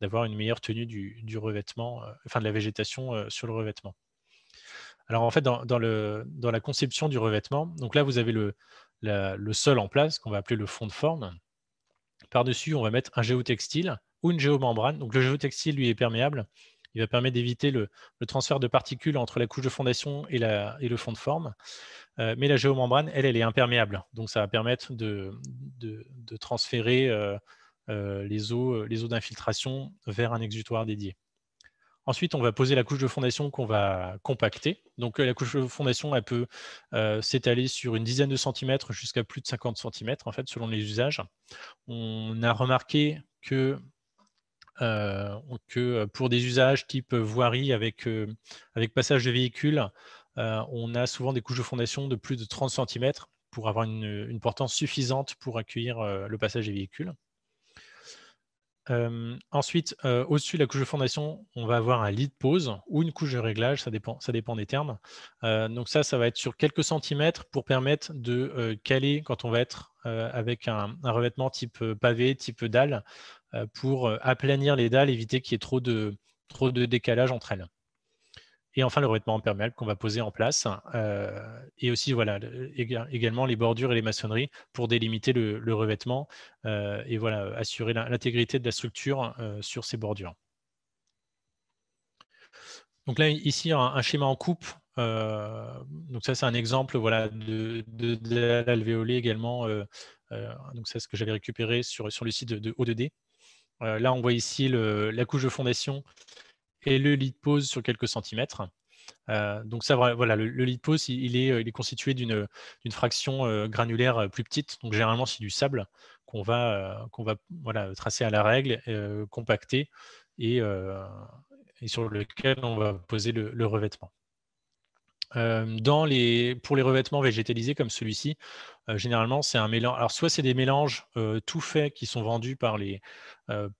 d'avoir une meilleure tenue du, revêtement, enfin de la végétation sur le revêtement. Alors en fait, dans, la conception du revêtement, donc là vous avez le, sol en place qu'on va appeler le fond de forme. Par-dessus, on va mettre un géotextile ou une géomembrane. Donc le géotextile, lui, est perméable. Il va permettre d'éviter le, transfert de particules entre la couche de fondation et, le fond de forme. mais la géomembrane, elle, elle est imperméable. Donc ça va permettre de, transférer euh, euh, les eaux, d'infiltration vers un exutoire dédié. Ensuite, on va poser la couche de fondation qu'on va compacter. Donc, euh, la couche de fondation, elle peut s'étaler sur une dizaine de centimètres jusqu'à plus de 50 centimètres, en fait, selon les usages. On a remarqué que, pour des usages type voirie avec, avec passage de véhicules, on a souvent des couches de fondation de plus de 30 centimètres pour avoir une, une portance suffisante pour accueillir le passage des véhicules ensuite, au-dessus de la couche de fondation, on va avoir un lit de pose ou une couche de réglage, ça dépend, ça dépend des termes. donc ça, ça va être sur quelques centimètres pour permettre de caler quand on va être avec un, revêtement type pavé, type dalle, pour aplanir les dalles, éviter qu'il y ait trop de, trop de décalage entre elles et enfin le revêtement imperméable qu'on va poser en place. Euh, et aussi, voilà, également les bordures et les maçonneries pour délimiter le, revêtement euh, et voilà, assurer l'intégrité de la structure euh, sur ces bordures. Donc là, ici, un, schéma en coupe. donc ça, c'est un exemple voilà, de, de, également. donc ça, c'est ce que j'avais récupéré sur, sur le site de, de O2D. là, on voit ici la couche de fondation et le lit de pose sur quelques centimètres. Euh, donc ça, voilà, le, lit de pose, euh, il, est, constitué d'une fraction euh, granulaire plus petite. Donc généralement, c'est du sable qu'on va, va voilà, tracer à la règle, compacter et, sur lequel on va poser le, revêtement. pour les revêtements végétalisés comme celui-ci, généralement, c'est un mélange. Alors, soit c'est des mélanges tout faits qui sont vendus par, les,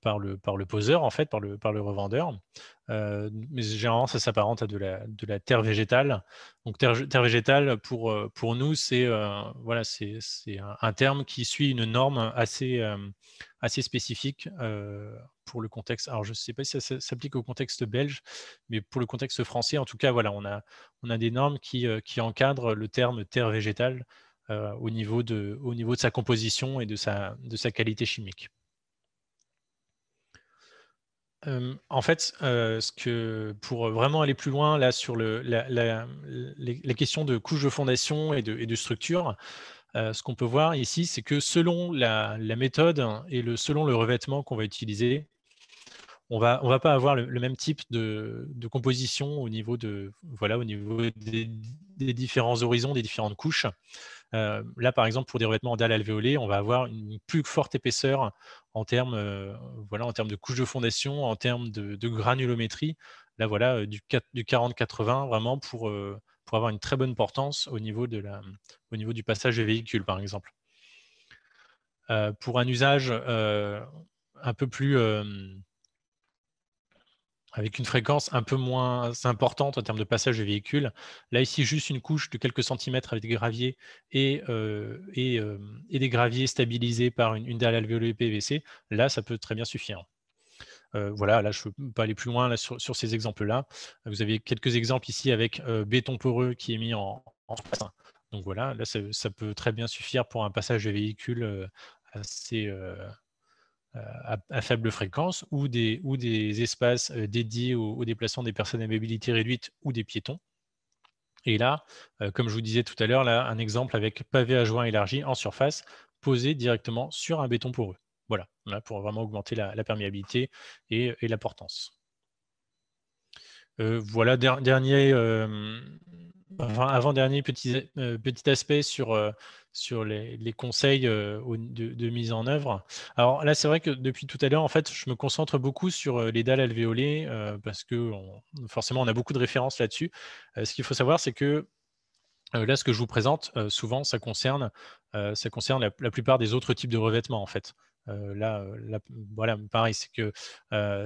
par, le, par le poseur, en fait, par le, par le revendeur. mais généralement, ça s'apparente à de la, de la terre végétale. Donc, terre, végétale, pour, pour nous, c'est voilà, c'est un, un, terme qui suit une norme assez, assez spécifique pour le contexte. Alors, je ne sais pas si ça s'applique au contexte belge, mais pour le contexte français, en tout cas, voilà, on a, on a des normes qui, qui encadrent le terme terre végétale euh, au, niveau de, sa composition et de sa, qualité chimique. Euh, en fait, euh, pour vraiment aller plus loin sur la, question de couche de fondation et de, structure, ce qu'on peut voir ici, c'est que selon la, méthode et selon le revêtement qu'on va utiliser, on ne va pas avoir le, même type de, composition au niveau, des, différents horizons, des différentes couches là, par exemple, pour des revêtements en dalle alvéolée, on va avoir une plus forte épaisseur en termes, voilà, en termes de couche de fondation, en termes de, granulométrie. Là, voilà, du, du 40-80 vraiment pour, pour avoir une très bonne portance au niveau, de la, au niveau du passage des véhicules, par exemple. pour un usage un peu plus avec une fréquence un peu moins importante en termes de passage de véhicules. Là, ici, juste une couche de quelques centimètres avec des graviers et, euh, euh, des graviers stabilisés par une, une dalle alvéolée PVC. Là, ça peut très bien suffire. Euh, voilà, là, je ne peux pas aller plus loin sur, ces exemples-là. Vous avez quelques exemples ici avec béton poreux qui est mis en, en Donc voilà, là, ça, ça, peut très bien suffire pour un passage de véhicules assez, à, faible fréquence ou des, ou des espaces euh, dédiés au, déplacement des personnes à mobilité réduite ou des piétons. Et là, euh, comme je vous disais tout à l'heure, là, un exemple avec pavé à joint élargi en surface posé directement sur un béton poreux. Voilà, pour vraiment augmenter la, perméabilité et, la portance. Euh, voilà, dernier, Enfin, avant-dernier petit, euh, aspect sur, euh, les, conseils euh, de, mise en œuvre. Alors là, c'est vrai que depuis tout à l'heure, en fait, je me concentre beaucoup sur les dalles alvéolées parce que forcément, on a beaucoup de références là-dessus. ce qu'il faut savoir, c'est que là, ce que je vous présente, souvent, ça concerne, la, plupart des autres types de revêtements, en fait là, c'est que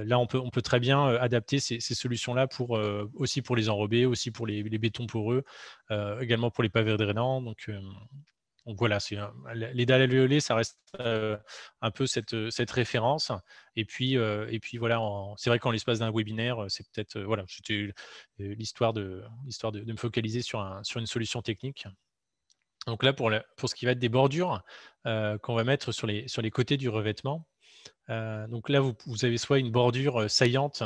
là, on peut, très bien adapter ces, solutions-là pour, aussi pour les enrobés, aussi pour les, bétons poreux, également pour les pavés drainants. Donc, voilà, les dalles alvéolées, ça reste un peu cette, référence. Et puis, voilà, c'est vrai qu'en l'espace d'un webinaire, c'est peut-être voilà, c'était l'histoire de, me focaliser sur une solution technique. Donc là, pour, ce qui va être des bordures euh, qu'on va mettre sur les, sur les côtés du revêtement, euh, donc là, vous, avez soit une bordure euh, saillante,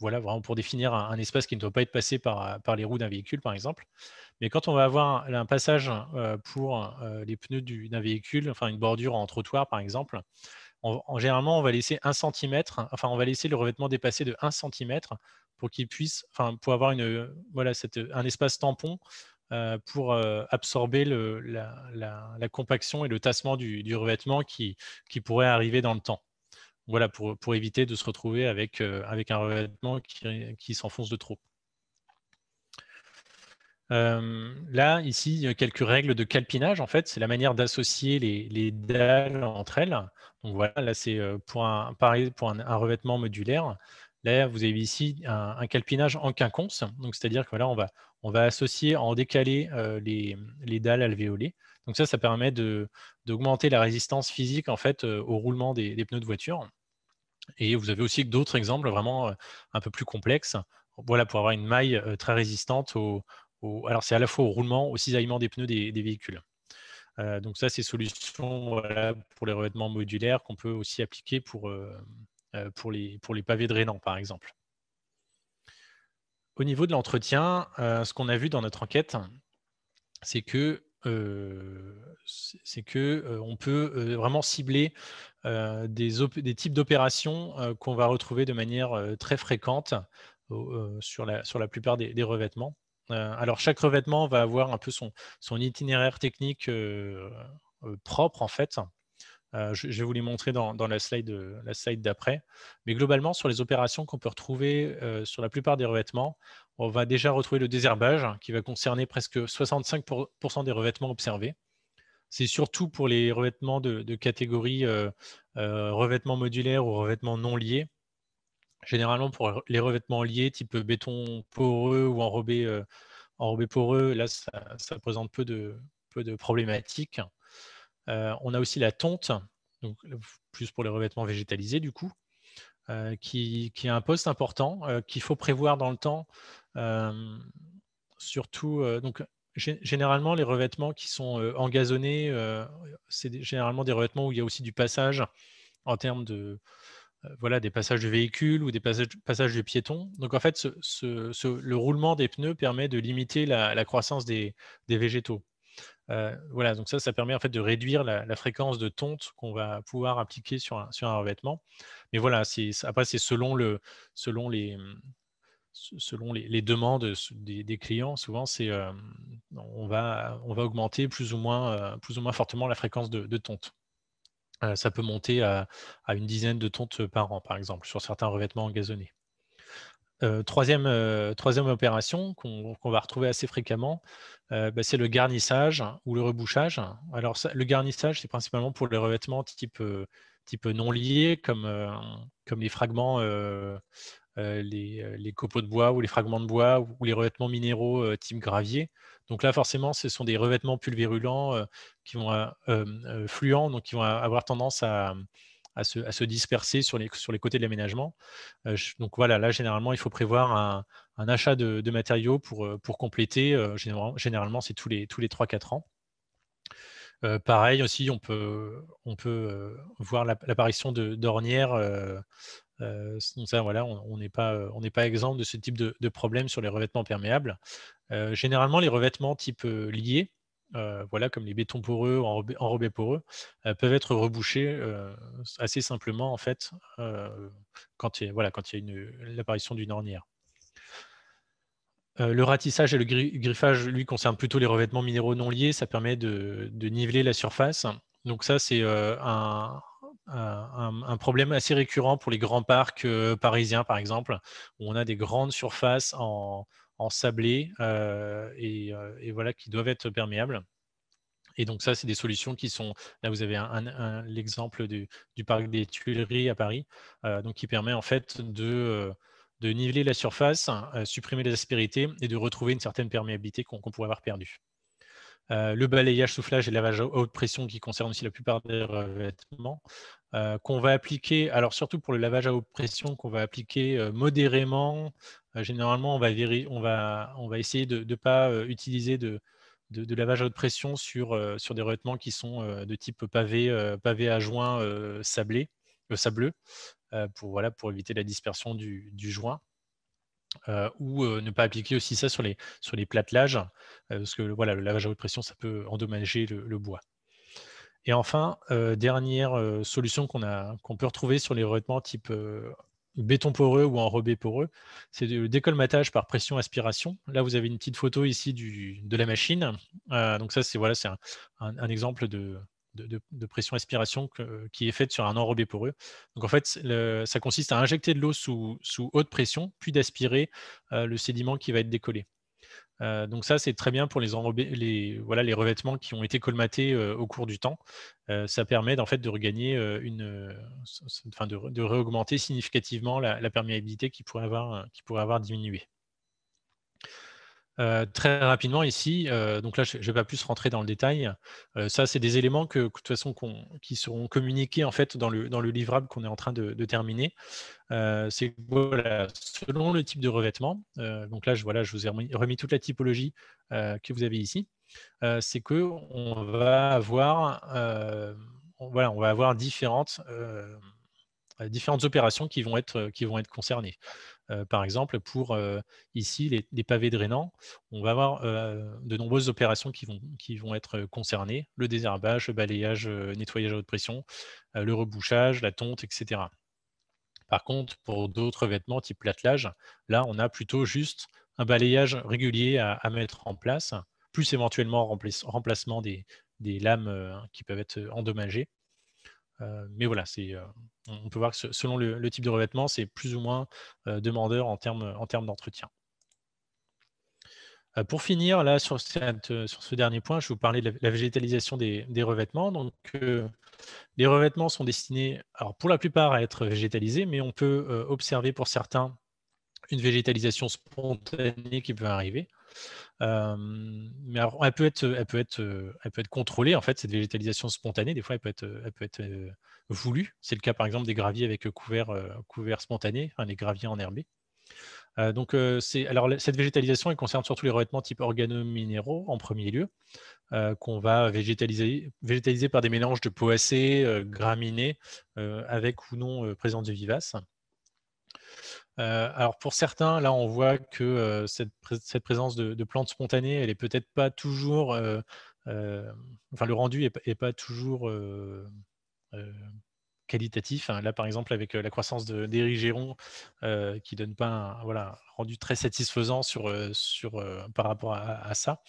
voilà, pour définir un, espace qui ne doit pas être passé par, les roues d'un véhicule, par exemple. Mais quand on va avoir un, passage pour les pneus d'un véhicule, enfin une bordure en trottoir, par exemple, en, généralement, on va laisser 1 cm, enfin, on va laisser le revêtement dépasser de 1 cm pour qu'il puisse, enfin, pour avoir un espace tampon euh, pour euh, absorber la, compaction et le tassement du, revêtement qui, pourrait arriver dans le temps. Voilà, pour, éviter de se retrouver avec, euh, un revêtement qui, s'enfonce de trop. là, ici, il y a quelques règles de calpinage. En fait, c'est la manière d'associer les, dalles entre elles. Donc voilà, là, c'est pour, pour un, revêtement modulaire. Là, vous avez ici un, calpinage en quinconce, donc c'est-à-dire que voilà, on va, on va associer, en décalé euh, les, dalles alvéolées. Donc ça, ça permet d'augmenter la résistance physique en fait euh, au roulement des, pneus de voiture. Et vous avez aussi d'autres exemples vraiment euh, un peu plus complexes. Voilà, pour avoir une maille très résistante au, alors c'est à la fois au roulement, au cisaillement des pneus des, véhicules. donc ça, c'est solution pour les revêtements modulaires qu'on peut aussi appliquer pour euh, pour les, pavés drainants, par exemple. Au niveau de l'entretien, euh, ce qu'on a vu dans notre enquête, c'est que euh, peut vraiment cibler des, types d'opérations qu'on va retrouver de manière très fréquente sur la, plupart des, revêtements. alors chaque revêtement va avoir un peu son, son itinéraire technique propre en fait. Euh, je, vais vous les montrer dans, euh, la slide, d'après. Mais globalement, sur les opérations qu'on peut retrouver euh, sur la plupart des revêtements, on va déjà retrouver le désherbage hein, qui va concerner presque 65% des revêtements observés. C'est surtout pour les revêtements de, catégorie revêtements modulaires ou revêtements non liés. Généralement, pour les revêtements liés, type béton poreux ou enrobé, poreux, là, ça, présente peu de problématiques. Euh, on a aussi la tonte, plus pour les revêtements végétalisés du coup, euh, qui, a est un poste important euh, qu'il faut prévoir dans le temps. surtout, donc, généralement, les revêtements qui sont engazonnés, c'est généralement des revêtements où il y a aussi du passage en termes de. Voilà, des passages de véhicules ou des passages, de piétons. Donc en fait, le roulement des pneus permet de limiter la, croissance des végétaux. Euh, voilà, donc ça, ça permet en fait de réduire la, fréquence de tonte qu'on va pouvoir appliquer sur un, revêtement. Mais voilà, après, c'est selon, mmh, les, demandes des, clients. Souvent, euh, on, va, augmenter plus ou moins, euh, plus ou moins fortement la fréquence de, tonte. ça peut monter à, à, une dizaine de tontes par an, par exemple, sur certains revêtements gazonnés. Euh, troisième, euh, troisième, opération qu'on va retrouver assez fréquemment, euh, bah, c'est le garnissage ou le rebouchage. Alors, le garnissage, c'est principalement pour les revêtements type, non liés, comme, comme les fragments, les, copeaux de bois ou les fragments de bois ou, les revêtements minéraux type gravier. Donc là, forcément, ce sont des revêtements pulvérulents qui vont fluents, donc qui vont avoir tendance à, à se, disperser sur les, côtés de l'aménagement. Euh, donc voilà, là, généralement, il faut prévoir un, achat de, matériaux pour, euh, compléter. Euh, généralement, c'est tous les, tous les 3-4 ans. pareil aussi, on peut, voir l'apparition d'ornières. voilà, on n'est pas, on exempt de ce type de, de, problème sur les revêtements perméables. généralement, les revêtements type liés, euh, voilà, comme les bétons poreux, enrobés, poreux, euh, peuvent être rebouchés euh, assez simplement en fait quand il y a, voilà, quand il l'apparition d'une ornière. le ratissage et le griffage, lui, concerne plutôt les revêtements minéraux non liés. Ça permet de, niveler la surface. Donc ça, c'est un, problème assez récurrent pour les grands parcs parisiens, par exemple, où on a des grandes surfaces en, en sablé euh, euh, et, voilà, qui doivent être perméables. Et donc ça, c'est des solutions qui sont, là vous avez un, l'exemple du, parc des Tuileries à Paris, euh, donc qui permet en fait de de niveler la surface, supprimer les aspérités et de retrouver une certaine perméabilité qu'on pourrait avoir perdue. Euh, le balayage, soufflage et lavage à haute pression qui concerne aussi la plupart des revêtements, euh, qu'on va appliquer, alors surtout pour le lavage à haute pression, qu'on va appliquer euh, modérément. généralement, on va, essayer de ne pas utiliser de, lavage à haute pression sur, sur des revêtements qui sont de type pavé, pavé à joint sablé, sableux, pour, éviter la dispersion du joint. Euh, ou euh, ne pas appliquer aussi ça sur les, sur les platelages, euh, parce que voilà, le lavage à haute pression, ça peut endommager le, bois. Et enfin, dernière solution qu'on peut retrouver sur les revêtements type béton poreux ou enrobé poreux, c'est le décolmatage par pression-aspiration. Là, vous avez une petite photo ici de la machine. donc ça, c'est voilà, c'est un exemple de, de, pression-aspiration qui est faite sur un enrobé poreux. Donc en fait, ça consiste à injecter de l'eau sous, haute pression, puis d'aspirer euh, le sédiment qui va être décollé. Euh, donc ça, c'est très bien pour les, les, voilà, les revêtements qui ont été colmatés euh, au cours du temps. ça permet en fait de regagner une, enfin de, réaugmenter significativement la, perméabilité qui pourrait avoir, qui pourrait avoir diminué. Euh, très rapidement ici, euh, donc là je ne vais pas plus rentrer dans le détail. Euh, ça, c'est des éléments que, toute façon qui seront communiqués en fait dans le, dans le livrable qu'on est en train de, terminer. c'est selon le type de revêtement. donc là, je, voilà, je vous ai remis, toute la typologie que vous avez ici. c'est que on va avoir, voilà, on va avoir différentes différentes opérations qui vont être, qui vont être concernées. Euh, par exemple, pour euh, ici, les, pavés drainants, on va avoir euh, de nombreuses opérations qui vont, être concernées, le désherbage, le balayage, nettoyage à haute pression, le rebouchage, la tonte, etc. Par contre, pour d'autres vêtements type l'attelage, là, on a plutôt juste un balayage régulier à, mettre en place, plus éventuellement remplacement des lames qui peuvent être endommagées. Euh, mais voilà, euh, on peut voir que selon le, type de revêtement, c'est plus ou moins euh, demandeur en termes d'entretien. Pour finir, là, sur, sur, ce dernier point, je vais vous parler de la, végétalisation des, revêtements. Donc, les revêtements sont destinés, pour la plupart, à être végétalisés, mais on peut observer pour certains une végétalisation spontanée qui peut arriver mais elle peut être, elle peut être, elle peut être contrôlée en fait cette végétalisation spontanée. Des fois, elle peut être, peut être voulue. C'est le cas par exemple des graviers avec couvert, couvert spontané, enfin, les graviers enherbés. Euh, donc, alors, cette végétalisation, concerne surtout les revêtements type organominéraux en premier lieu, qu'on va végétaliser, par des mélanges de poacées, graminées, avec ou non présence de vivaces. Euh, alors pour certains, là on voit que euh, cette, présence de, plantes spontanées, elle est peut-être pas toujours, euh, enfin le rendu n'est pas toujours qualitatif. Hein. Là par exemple avec la croissance de, des qui donne pas un, rendu très satisfaisant par rapport à, ça.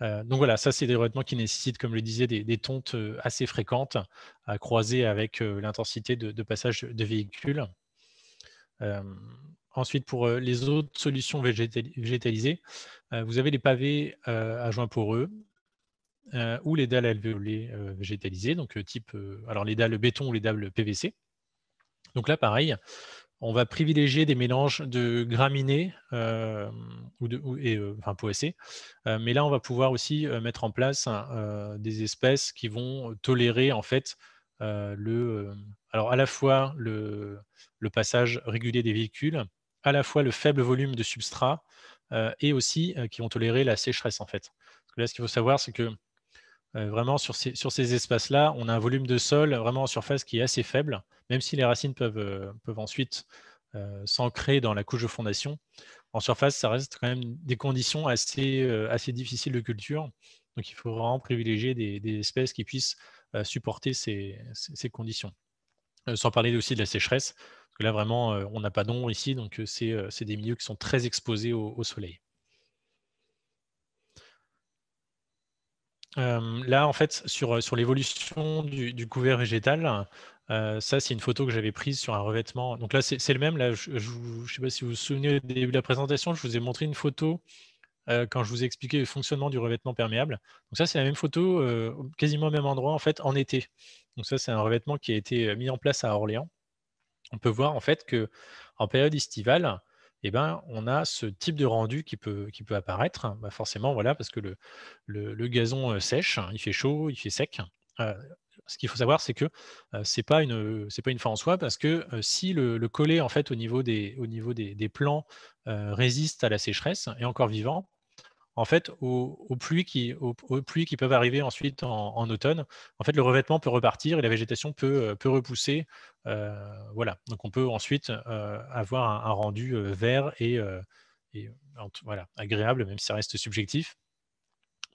donc voilà, ça c'est des revêtements qui nécessitent, comme je le disais, des, tontes assez fréquentes à croiser avec l'intensité de, passage de véhicules. Euh, ensuite, pour euh, les autres solutions végétalisées, euh, vous avez les pavés à joints poreux ou les dalles alvéolées végétalisées, donc type, alors les dalles béton ou les dalles PVC. Donc là, pareil, on va privilégier des mélanges de graminées ou et enfin mais là on va pouvoir aussi mettre en place des espèces qui vont tolérer en fait euh, euh, alors à la fois le, passage régulier des véhicules, à la fois le faible volume de substrat euh, et aussi qui vont toléré la sécheresse en fait. là, ce qu'il faut savoir, c'est que vraiment sur ces, espaces-là, on a un volume de sol vraiment en surface qui est assez faible, même si les racines peuvent, ensuite euh, s'ancrer dans la couche de fondation. En surface, ça reste quand même des conditions assez, difficiles de culture. Donc il faut vraiment privilégier des espèces qui puissent supporter ces, conditions. Euh, sans parler aussi de la sécheresse, que là vraiment, euh, on n'a pas d'ombre ici, donc euh, c'est des milieux qui sont très exposés au, soleil. là, en fait, sur, l'évolution du, couvert végétal, ça, c'est une photo que j'avais prise sur un revêtement. Donc là, c'est le même. Là, je ne sais pas si vous vous souvenez au début de la présentation, je vous ai montré une photo euh, quand je vous ai expliqué le fonctionnement du revêtement perméable. Donc ça, c'est la même photo, euh, quasiment au même endroit, en fait, en été. Donc ça, c'est un revêtement qui a été euh, mis en place à Orléans. On peut voir, en fait, qu'en période estivale, eh ben, on a ce type de rendu qui peut, qui peut apparaître. Bah, forcément, voilà, parce que le, le, gazon sèche, hein, il fait chaud, il fait sec ce qu'il faut savoir, c'est que euh, ce n'est pas une euh, pas une fin en soi parce que euh, si le, collet en fait au niveau des au niveau des, des plants résiste à la sécheresse et encore vivant, en fait aux, pluies qui aux, pluies qui peuvent arriver ensuite en, automne, en fait le revêtement peut repartir et la végétation peut repousser. voilà, donc on peut ensuite avoir un, rendu vert et, voilà agréable même si ça reste subjectif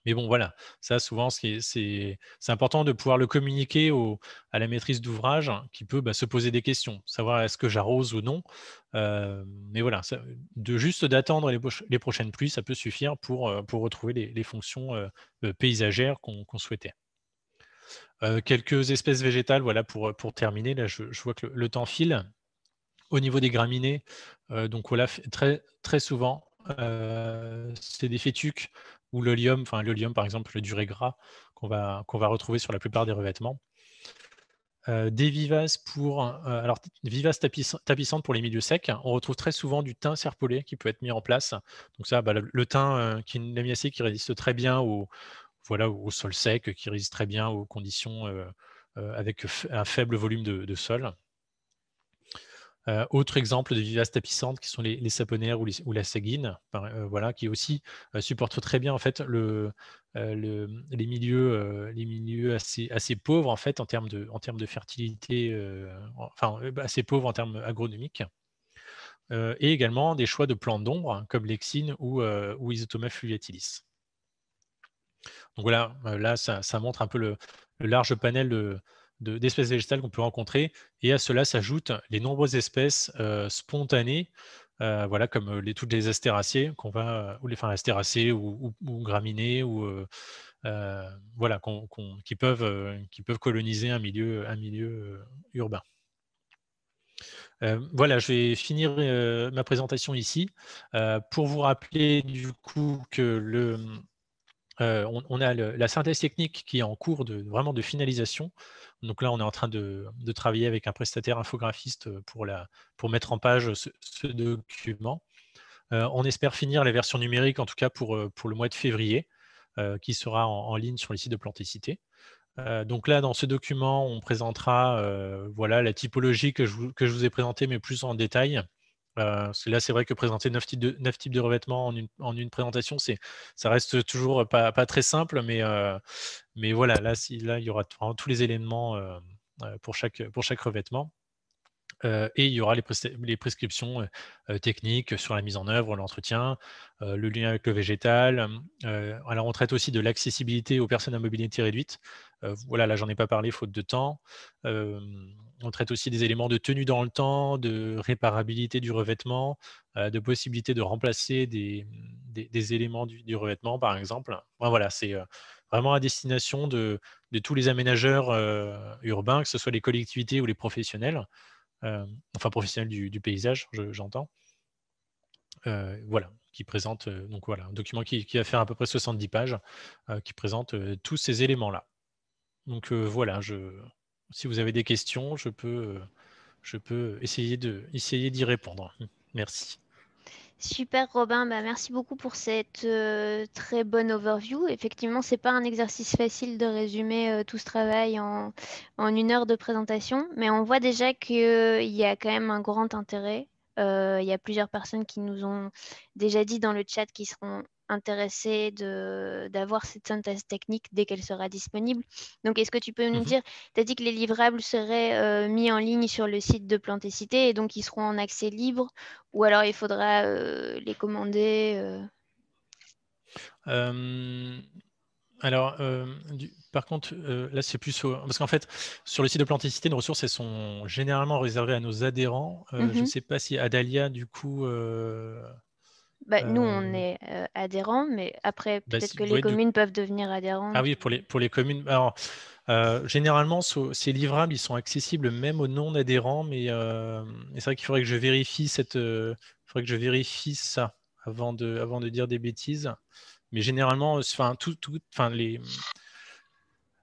mais bon, voilà, ça souvent, c'est important de pouvoir le communiquer à la maîtrise d'ouvrage qui peut bah, se poser des questions, savoir est-ce que j'arrose ou non. Euh, mais voilà, de juste d'attendre les, prochaines pluies, ça peut suffire pour, euh, retrouver les, fonctions euh, paysagères qu'on souhaitait. quelques espèces végétales, voilà, pour, terminer. Là, je, vois que le, temps file au niveau des graminées, donc voilà, très, très souvent, euh, c'est des fétuques ou l'olium, enfin l'olium par exemple, le duré gras qu'on va, qu'on va retrouver sur la plupart des revêtements. Euh, des vivaces pour euh, alors vivaces tapissantes pour les milieux secs. On retrouve très souvent du thym serpolé qui peut être mis en place. Donc ça, bah, le, thym qui est une qui résiste très bien au voilà au sol sec, qui résiste très bien aux conditions avec un faible volume de sol. Euh, autre exemple de vivaces tapissantes qui sont les, saponaires ou, la saguine, euh, voilà, qui aussi euh, supportent très bien en fait les milieux, assez, pauvres en fait en termes de, fertilité, enfin assez pauvres en termes agronomiques. et également des choix de plantes d'ombre hein, comme l'exine ou, ou Isotoma fluviatilis. Donc voilà, là ça, montre un peu le large panel de, d'espèces végétales qu'on peut rencontrer. Et à cela s'ajoutent les nombreuses espèces euh, spontanées, euh, voilà, comme euh, les, toutes les astéracées qu'on va, ou les enfin, astéracées ou, graminées, voilà, qui peuvent qui peuvent coloniser un milieu un milieu urbain. voilà, je vais finir ma présentation ici pour vous rappeler du coup que le, euh, on, a la synthèse technique qui est en cours de vraiment de finalisation. Donc là, on est en train de, travailler avec un prestataire infographiste euh, pour, pour mettre en page ce, document. Euh, on espère finir la version numérique, en tout cas pour, pour le mois de février, qui sera en, ligne sur les sites de Planticité. donc là, dans ce document, on présentera voilà, la typologie que que je vous ai présentée, mais plus en détail, là, c'est vrai que présenter neuf types de, types de revêtements en une, présentation, ça reste toujours pas, très simple, mais, voilà, là, il y aura tous les éléments pour, chaque, revêtement. et il y aura les, les prescriptions techniques sur la mise en œuvre, l'entretien, le lien avec le végétal. alors, on traite aussi de l'accessibilité aux personnes à mobilité réduite. voilà, là, j'en ai pas parlé faute de temps on traite aussi des éléments de tenue dans le temps, de réparabilité du revêtement, euh, de possibilité de remplacer des, éléments du, revêtement, par exemple. voilà, c'est euh, vraiment à destination de, tous les aménageurs euh, urbains, que ce soit les collectivités ou les professionnels, enfin professionnels du, paysage, j'entends. voilà, qui présente donc voilà, un document qui, qui, va faire à peu près 70 pages, qui présente tous ces éléments-là. Donc voilà, je, si vous avez des questions, je peux, euh, essayer d'y répondre. Merci. Super Robin, bah, merci beaucoup pour cette euh, très bonne overview. Effectivement, ce n'est pas un exercice facile de résumer euh, tout ce travail en, une heure de présentation, mais on voit déjà qu'il y a quand même un grand intérêt. Il y a plusieurs personnes qui nous ont déjà dit dans le chat qu'ils seront de d'avoir cette synthèse technique dès qu'elle sera disponible. Donc, est-ce que tu peux nous mhm. dire, tu as dit que les livrables seraient euh, mis en ligne sur le site de Plantécité et donc ils seront en accès libre ou alors il faudra euh, les commander euh? alors, par contre, là, c'est plus. parce qu'en fait, sur le site de Planticité, nos ressources, sont généralement réservées à nos adhérents. Je ne mhm. sais pas si Adalia, du coup, bah, nous, on euh. est euh, adhérents, mais après, bah, peut-être que les communes peuvent devenir adhérents. Ah oui, pour les, pour les communes. Alors, euh, généralement, ces livrables, ils sont accessibles même aux non-adhérents, mais c'est vrai qu'il faudrait que je vérifie cette, vérifie ça avant de, avant de dire des bêtises. Mais généralement, enfin, tout, les,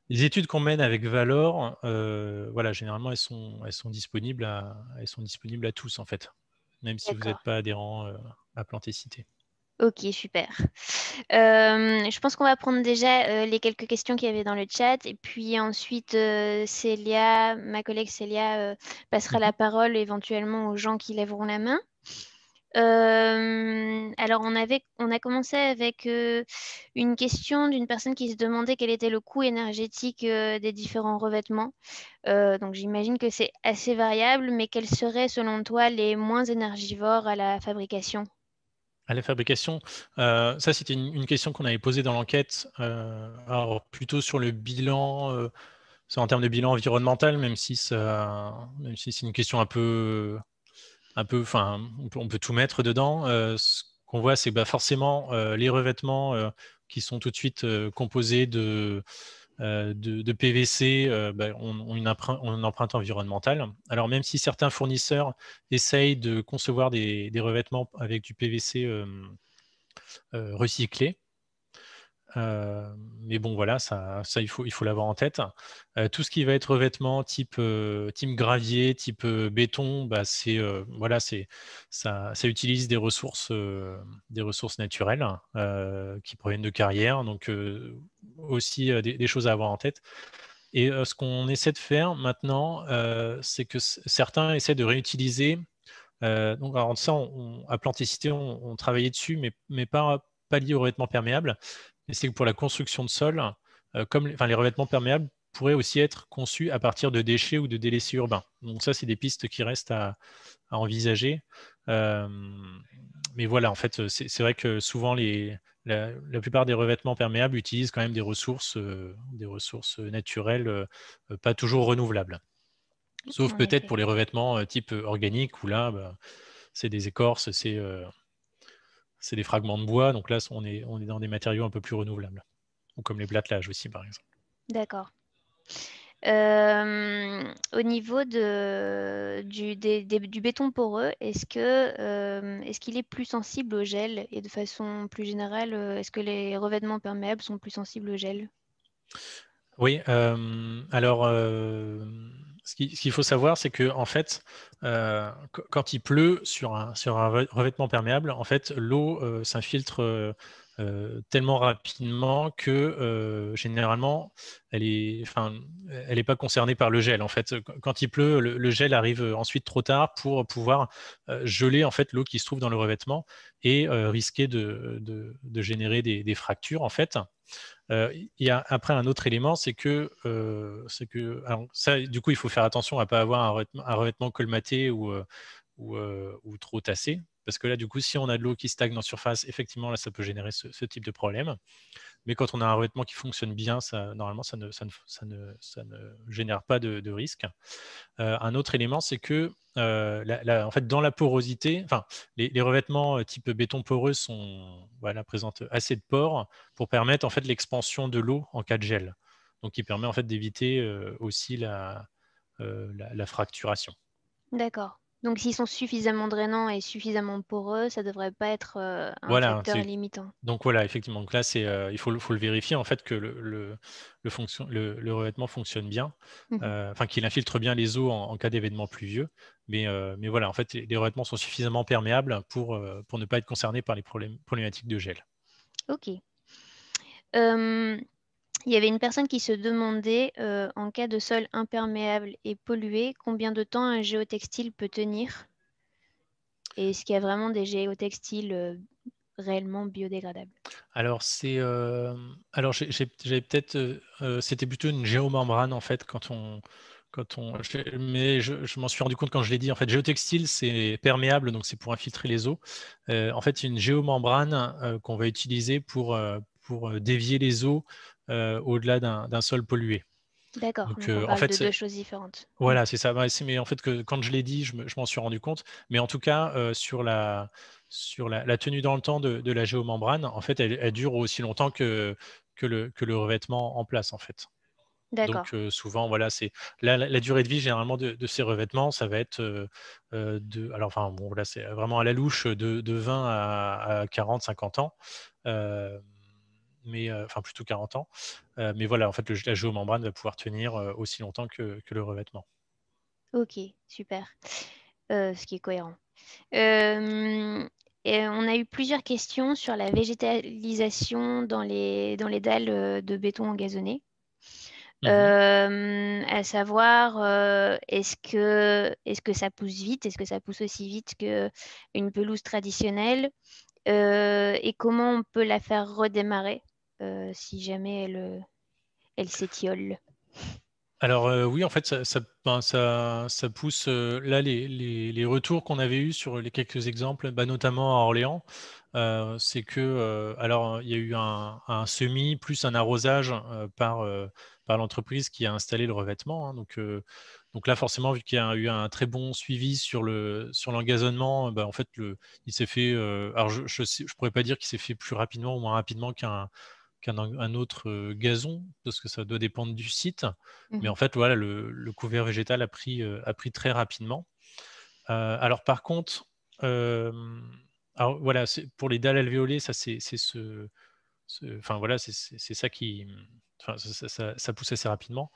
les études qu'on mène avec Valor, voilà, généralement, elles sont, elles sont disponibles à, elles sont disponibles à tous, en fait, même si vous n'êtes pas adhérent à cité. Ok, super. Euh, je pense qu'on va prendre déjà euh, les quelques questions qu'il y avait dans le chat. Et puis ensuite, euh, Célia, ma collègue Célia, passera la mhm. parole éventuellement aux gens qui lèveront la main. alors, on, avait, on a commencé avec une question d'une personne qui se demandait quel était le coût énergétique des différents revêtements. donc, j'imagine que c'est assez variable, mais quels seraient selon toi les moins énergivores à la fabrication à la fabrication. Euh, ça, c'était une, question qu'on avait posée dans l'enquête, euh, alors plutôt sur le bilan, euh, en termes de bilan environnemental, même si, ça, même si c'est une question un peu, un peu, enfin, on peut, tout mettre dedans. Euh, ce qu'on voit, c'est bah, forcément les revêtements qui sont tout de suite composés de euh, de, PVC euh, ben, ont, une empreinte, environnementale. Alors même si certains fournisseurs essayent de concevoir des revêtements avec du PVC euh, recyclé, euh, mais bon, voilà, ça, ça il faut, il faut l'avoir en tête. Euh, tout ce qui va être revêtement type, euh, type gravier, type béton, bah, voilà, c'est ça, ça, utilise des ressources, des ressources naturelles qui proviennent de carrières, donc aussi des, choses à avoir en tête. Et ce qu'on essaie de faire maintenant, c'est que certains essaient de réutiliser. donc, alors ça, on, à Planticité, on, on travaillait dessus, mais, mais pas, pas lié au revêtement perméable, et c'est que pour la construction de sol, euh, comme enfin, les revêtements perméables pourraient aussi être conçus à partir de déchets ou de délaissés urbains. Donc ça, c'est des pistes qui restent à, envisager. Euh, mais voilà, en fait, c'est vrai que souvent, les, la, plupart des revêtements perméables utilisent quand même des ressources, euh, des ressources naturelles, pas toujours renouvelables. Sauf peut-être pour les revêtements type organique, où là, bah, c'est des écorces, c'est c'est des fragments de bois. Donc là, on est, dans des matériaux un peu plus renouvelables, ou comme les platelages aussi, par exemple. D'accord. Euh, au niveau du, béton poreux, euh, est-ce qu'il est, plus sensible au gel Et de façon plus générale, euh, est-ce que les revêtements perméables sont plus sensibles au gel Oui, alors ce qu'il faut savoir, c'est que en fait, euh, quand il pleut sur un, sur un revêtement perméable, en fait, l'eau euh, s'infiltre euh, tellement rapidement que généralement, elle n'est pas concernée par le gel. En fait, quand il pleut, le, gel arrive ensuite trop tard pour pouvoir geler en fait l'eau qui se trouve dans le revêtement et risquer de, générer des, des, fractures en fait. Euh, il y a après un autre élément, c'est que, euh, que ça, du coup, il faut faire attention à ne pas avoir un revêtement, colmaté ou, euh, ou, trop tassé. Parce que là, du coup, si on a de l'eau qui stagne en surface, effectivement, là, ça peut générer ce type de problème. Mais quand on a un revêtement qui fonctionne bien, ça, normalement, ça ne, génère pas de, risque. Euh, un autre élément, c'est que euh, fait, dans la porosité, les, revêtements euh, type béton poreux sont, voilà, présentent assez de pores pour permettre en fait, l'expansion de l'eau en cas de gel. Donc, qui permet en fait, d'éviter aussi la fracturation. D'accord. Donc s'ils sont suffisamment drainants et suffisamment poreux, ça ne devrait pas être euh, un facteur limitant. Donc voilà, effectivement, donc là, euh, il faut, le vérifier en fait que le, revêtement fonctionne bien, mmh. euh, qu'il infiltre bien les eaux en, cas d'événement pluvieux. Mais, voilà, en fait, les revêtements sont suffisamment perméables pour, ne pas être concernés par les problématiques de gel. Ok il y avait une personne qui se demandait, euh, en cas de sol imperméable et pollué, combien de temps un géotextile peut tenir Et est-ce qu'il y a vraiment des géotextiles euh, réellement biodégradables Alors, c'est, euh, peut-être, c'était plutôt une géomembrane en fait quand on, quand on, mais je, m'en suis rendu compte quand je l'ai dit. En fait, géotextile, c'est perméable, donc c'est pour infiltrer les eaux. en fait, une géomembrane qu'on va utiliser pour, pour dévier les eaux euh, au-delà d'un sol pollué. D'accord. Donc, euh, en fait, deux choses différentes. Voilà, c'est ça. Mais en fait, que, quand je l'ai dit, je m'en suis rendu compte. Mais en tout cas, euh, sur, la, sur la, tenue dans le temps de, la géomembrane, en fait, elle, dure aussi longtemps que, que, le, revêtement en place, en fait. D'accord. Donc, souvent, voilà, c'est la, durée de vie généralement de, ces revêtements, ça va être de. Alors, enfin, bon, là, c'est vraiment à la louche de, de 20 à, à 40, 50 ans mais euh, enfin plutôt 40 ans. Euh, mais voilà, en fait, la géomembrane va pouvoir tenir euh, aussi longtemps que, le revêtement. Ok, super. ce qui est cohérent. Et on a eu plusieurs questions sur la végétalisation dans les, dans les dalles de béton engazonné. Mmh. à savoir, est-ce que, est que ça pousse vite Est-ce que ça pousse aussi vite qu'une pelouse traditionnelle Et comment on peut la faire redémarrer euh, si jamais elle, euh, elle s'étiole Alors euh, oui, en fait, ça, ben, pousse là les, retours qu'on avait eus sur les quelques exemples, bah, notamment à Orléans, c'est que alors il y a eu un, semi plus un arrosage par, par l'entreprise qui a installé le revêtement. Hein. donc, donc là, forcément, vu qu'il y a eu un très bon suivi sur le sur l'engazonnement, bah, en fait, le, il s'est fait. alors je ne pourrais pas dire qu'il s'est fait plus rapidement ou moins rapidement qu'un un autre euh, gazon, parce que ça doit dépendre du site. Mmh. Mais en fait, voilà, le, couvert végétal a pris, euh, a pris très rapidement. Euh, alors par contre, alors, voilà, pour les dalles alvéolées, ça c'est ce, enfin voilà, c'est ça qui, ça, pousse assez rapidement.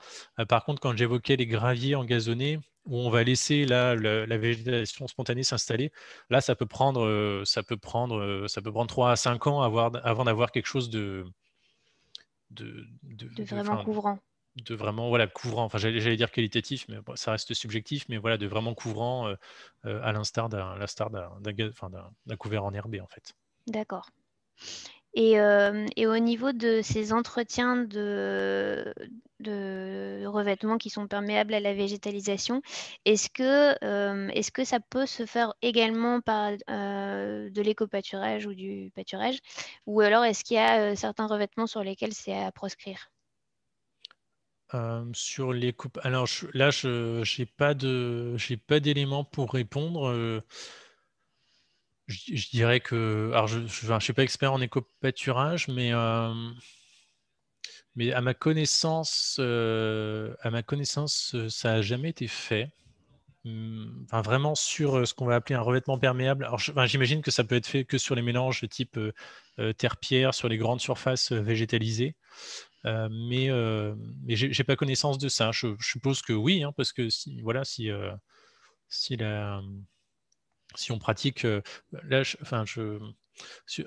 par contre, quand j'évoquais les graviers engazonnés où on va laisser la, végétation spontanée s'installer, là ça peut prendre, ça peut prendre, ça peut prendre 3 à 5 ans avant d'avoir quelque chose de, de, vraiment couvrant. De vraiment voilà, couvrant. Enfin, j'allais dire qualitatif, mais ça reste subjectif, mais voilà, de vraiment couvrant euh, euh, à l'instar d'un couvert en herbe, en fait. D'accord. Euh, et, au niveau de ces entretiens de, revêtements qui sont perméables à la végétalisation, est-ce que, euh, que ça peut se faire également par euh, de l'éco-pâturage ou du pâturage Ou alors est-ce qu'il y a certains revêtements sur lesquels c'est à proscrire sur les coupes. Alors je, là, je n'ai pas d'éléments pour répondre je, dirais que. je ne je, suis pas expert en éco-pâturage, mais, euh, mais à ma connaissance, euh, à ma connaissance euh, ça n'a jamais été fait. Hum, enfin, vraiment sur ce qu'on va appeler un revêtement perméable. Alors, j'imagine que ça peut être fait que sur les mélanges type terre-pierre, sur les grandes surfaces végétalisées. mais je mais j'ai pas connaissance de ça. Je, suppose que oui, hein, parce que si voilà, si, si la, si on pratique, euh, là, il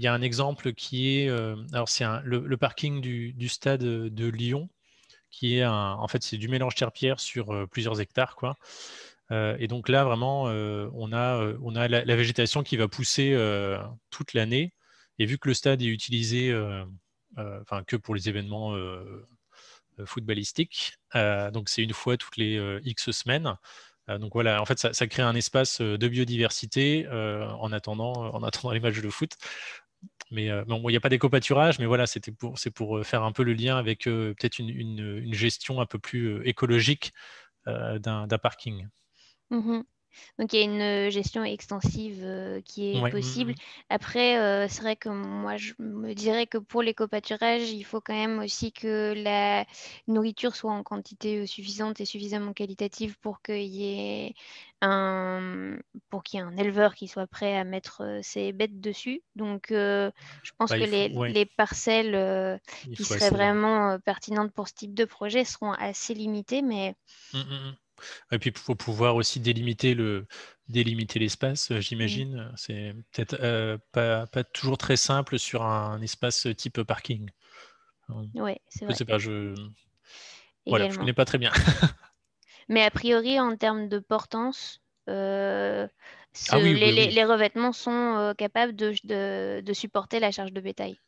y a un exemple qui est, euh, alors c'est le, parking du, stade euh, de Lyon, qui est en fait c'est du mélange terre-pierre sur plusieurs hectares, et donc là vraiment, on a, la, végétation qui va pousser toute l'année. Et vu que le stade est utilisé, que pour les événements footballistiques, donc c'est une fois toutes les X semaines donc voilà, en fait, ça, crée un espace de biodiversité en, attendant, en attendant les matchs de foot. Mais bon, il n'y a pas d'éco-pâturage, mais voilà, c'était pour, c'est pour faire un peu le lien avec peut-être une, gestion un peu plus écologique d'un, parking. Mmh donc il y a une euh, gestion extensive euh, qui est possible. Mmh Après, euh, c'est vrai que moi, je me dirais que pour l'éco-pâturage, il faut quand même aussi que la nourriture soit en quantité suffisante et suffisamment qualitative pour qu'il y ait un, pour qu'il y ait un éleveur qui soit prêt à mettre ses bêtes dessus. Donc je pense bah, que les, les, parcelles qui seraient vraiment pertinentes pour ce type de projet seront assez limitées, mais... Mmh, mmh, et puis, il faut pouvoir aussi délimiter le délimiter l'espace, euh, j'imagine. Mm. C'est peut-être euh, pas, toujours très simple sur un, espace type parking. Hein. Oui, c'est vrai. Je sais pas, je... ne connais pas très bien. Mais a priori, en termes de portance, euh, ah les, revêtements sont capables de supporter la charge de bétail.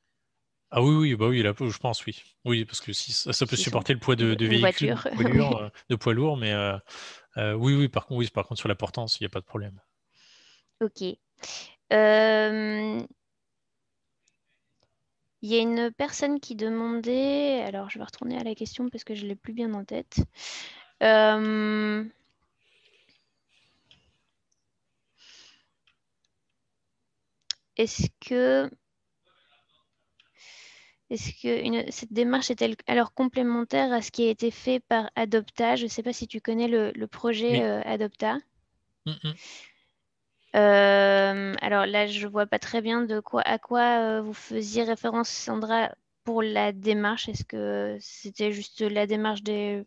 Ah oui, oui, bah oui, je pense, oui. Oui, parce que si, ça, peut supporter le poids de, de véhicule, euh, de, poids lourd, mais euh, euh, oui, oui, par contre, oui, par contre, sur la portance, il n'y a pas de problème. Ok. Il y a une personne qui demandait, alors je vais retourner à la question parce que je ne l'ai plus bien en tête. Est-ce que est-ce que cette démarche est-elle alors complémentaire à ce qui a été fait par Adopta Je ne sais pas si tu connais le, projet euh, Adopta. Mm, mm. Euh, alors là, je ne vois pas très bien de quoi, à quoi euh, vous faisiez référence, Sandra, pour la démarche. Est-ce que c'était juste la démarche des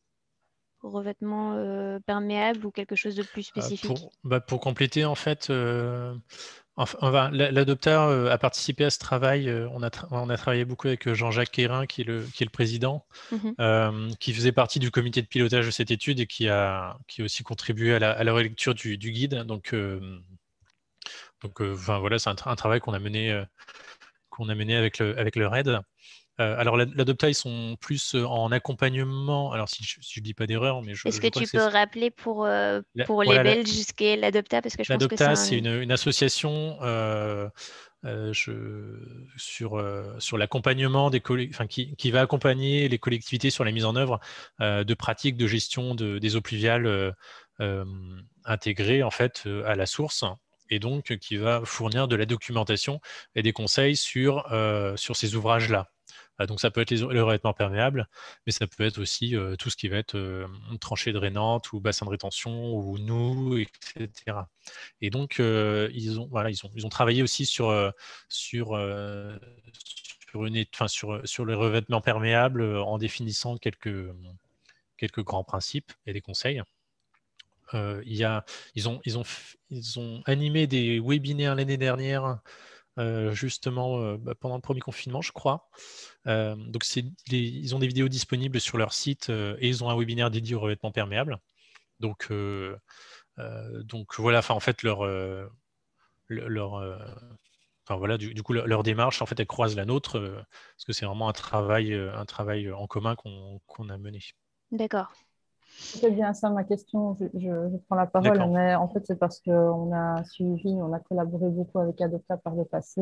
revêtements perméables ou quelque chose de plus ah, spécifique bah, pour, compléter, en fait, l'adopteur euh, a participé à ce travail. Euh, on a, travaillé beaucoup avec euh, Jean-Jacques Quérin, qui est le, président, mmh qui faisait partie du comité de pilotage de cette étude et qui a, aussi contribué à la, à relecture du, guide. Donc, voilà, c'est un, travail qu'on a mené. avec le, avec euh, alors, l'Adopta, ils sont plus euh, en accompagnement. Alors, si je, ne dis pas d'erreur, mais je. Est-ce que tu peux rappeler pour, euh, pour les Belges ce qu'est l'Adopta Parce que c'est. une, association. sur, sur l'accompagnement des enfin, qui, va accompagner les collectivités sur la mise en œuvre de pratiques de gestion des eaux pluviales intégrées en fait à la source et donc qui va fournir de la documentation et des conseils sur, sur ces ouvrages là euh, donc ça peut être les, le revêtement perméable, mais ça peut être aussi euh, tout ce qui va être euh, tranchée drainante ou bassin de rétention ou nous, etc. Et donc ils ont, voilà, ils ont, ils ont travaillé aussi sur, sur, sur, une, le revêtement perméable en définissant quelques, quelques grands principes et des conseils. il y a, ils, ont, ils, ont, ils, ont, animé des webinaires l'année dernière euh, justement euh, bah, pendant le premier confinement, je crois. Euh, donc, ils ont des vidéos disponibles sur leur site et ils ont un webinaire dédié au revêtement perméable. Donc, voilà, en fait, leur. leur enfin, démarche, en fait, elle croise la nôtre, parce que c'est vraiment un travail, un travail en commun qu'on, qu'on a mené. D'accord. C'est bien ça ma question, je, prends la parole, mais en fait c'est parce qu'on a suivi, on a collaboré beaucoup avec Adopta par le passé,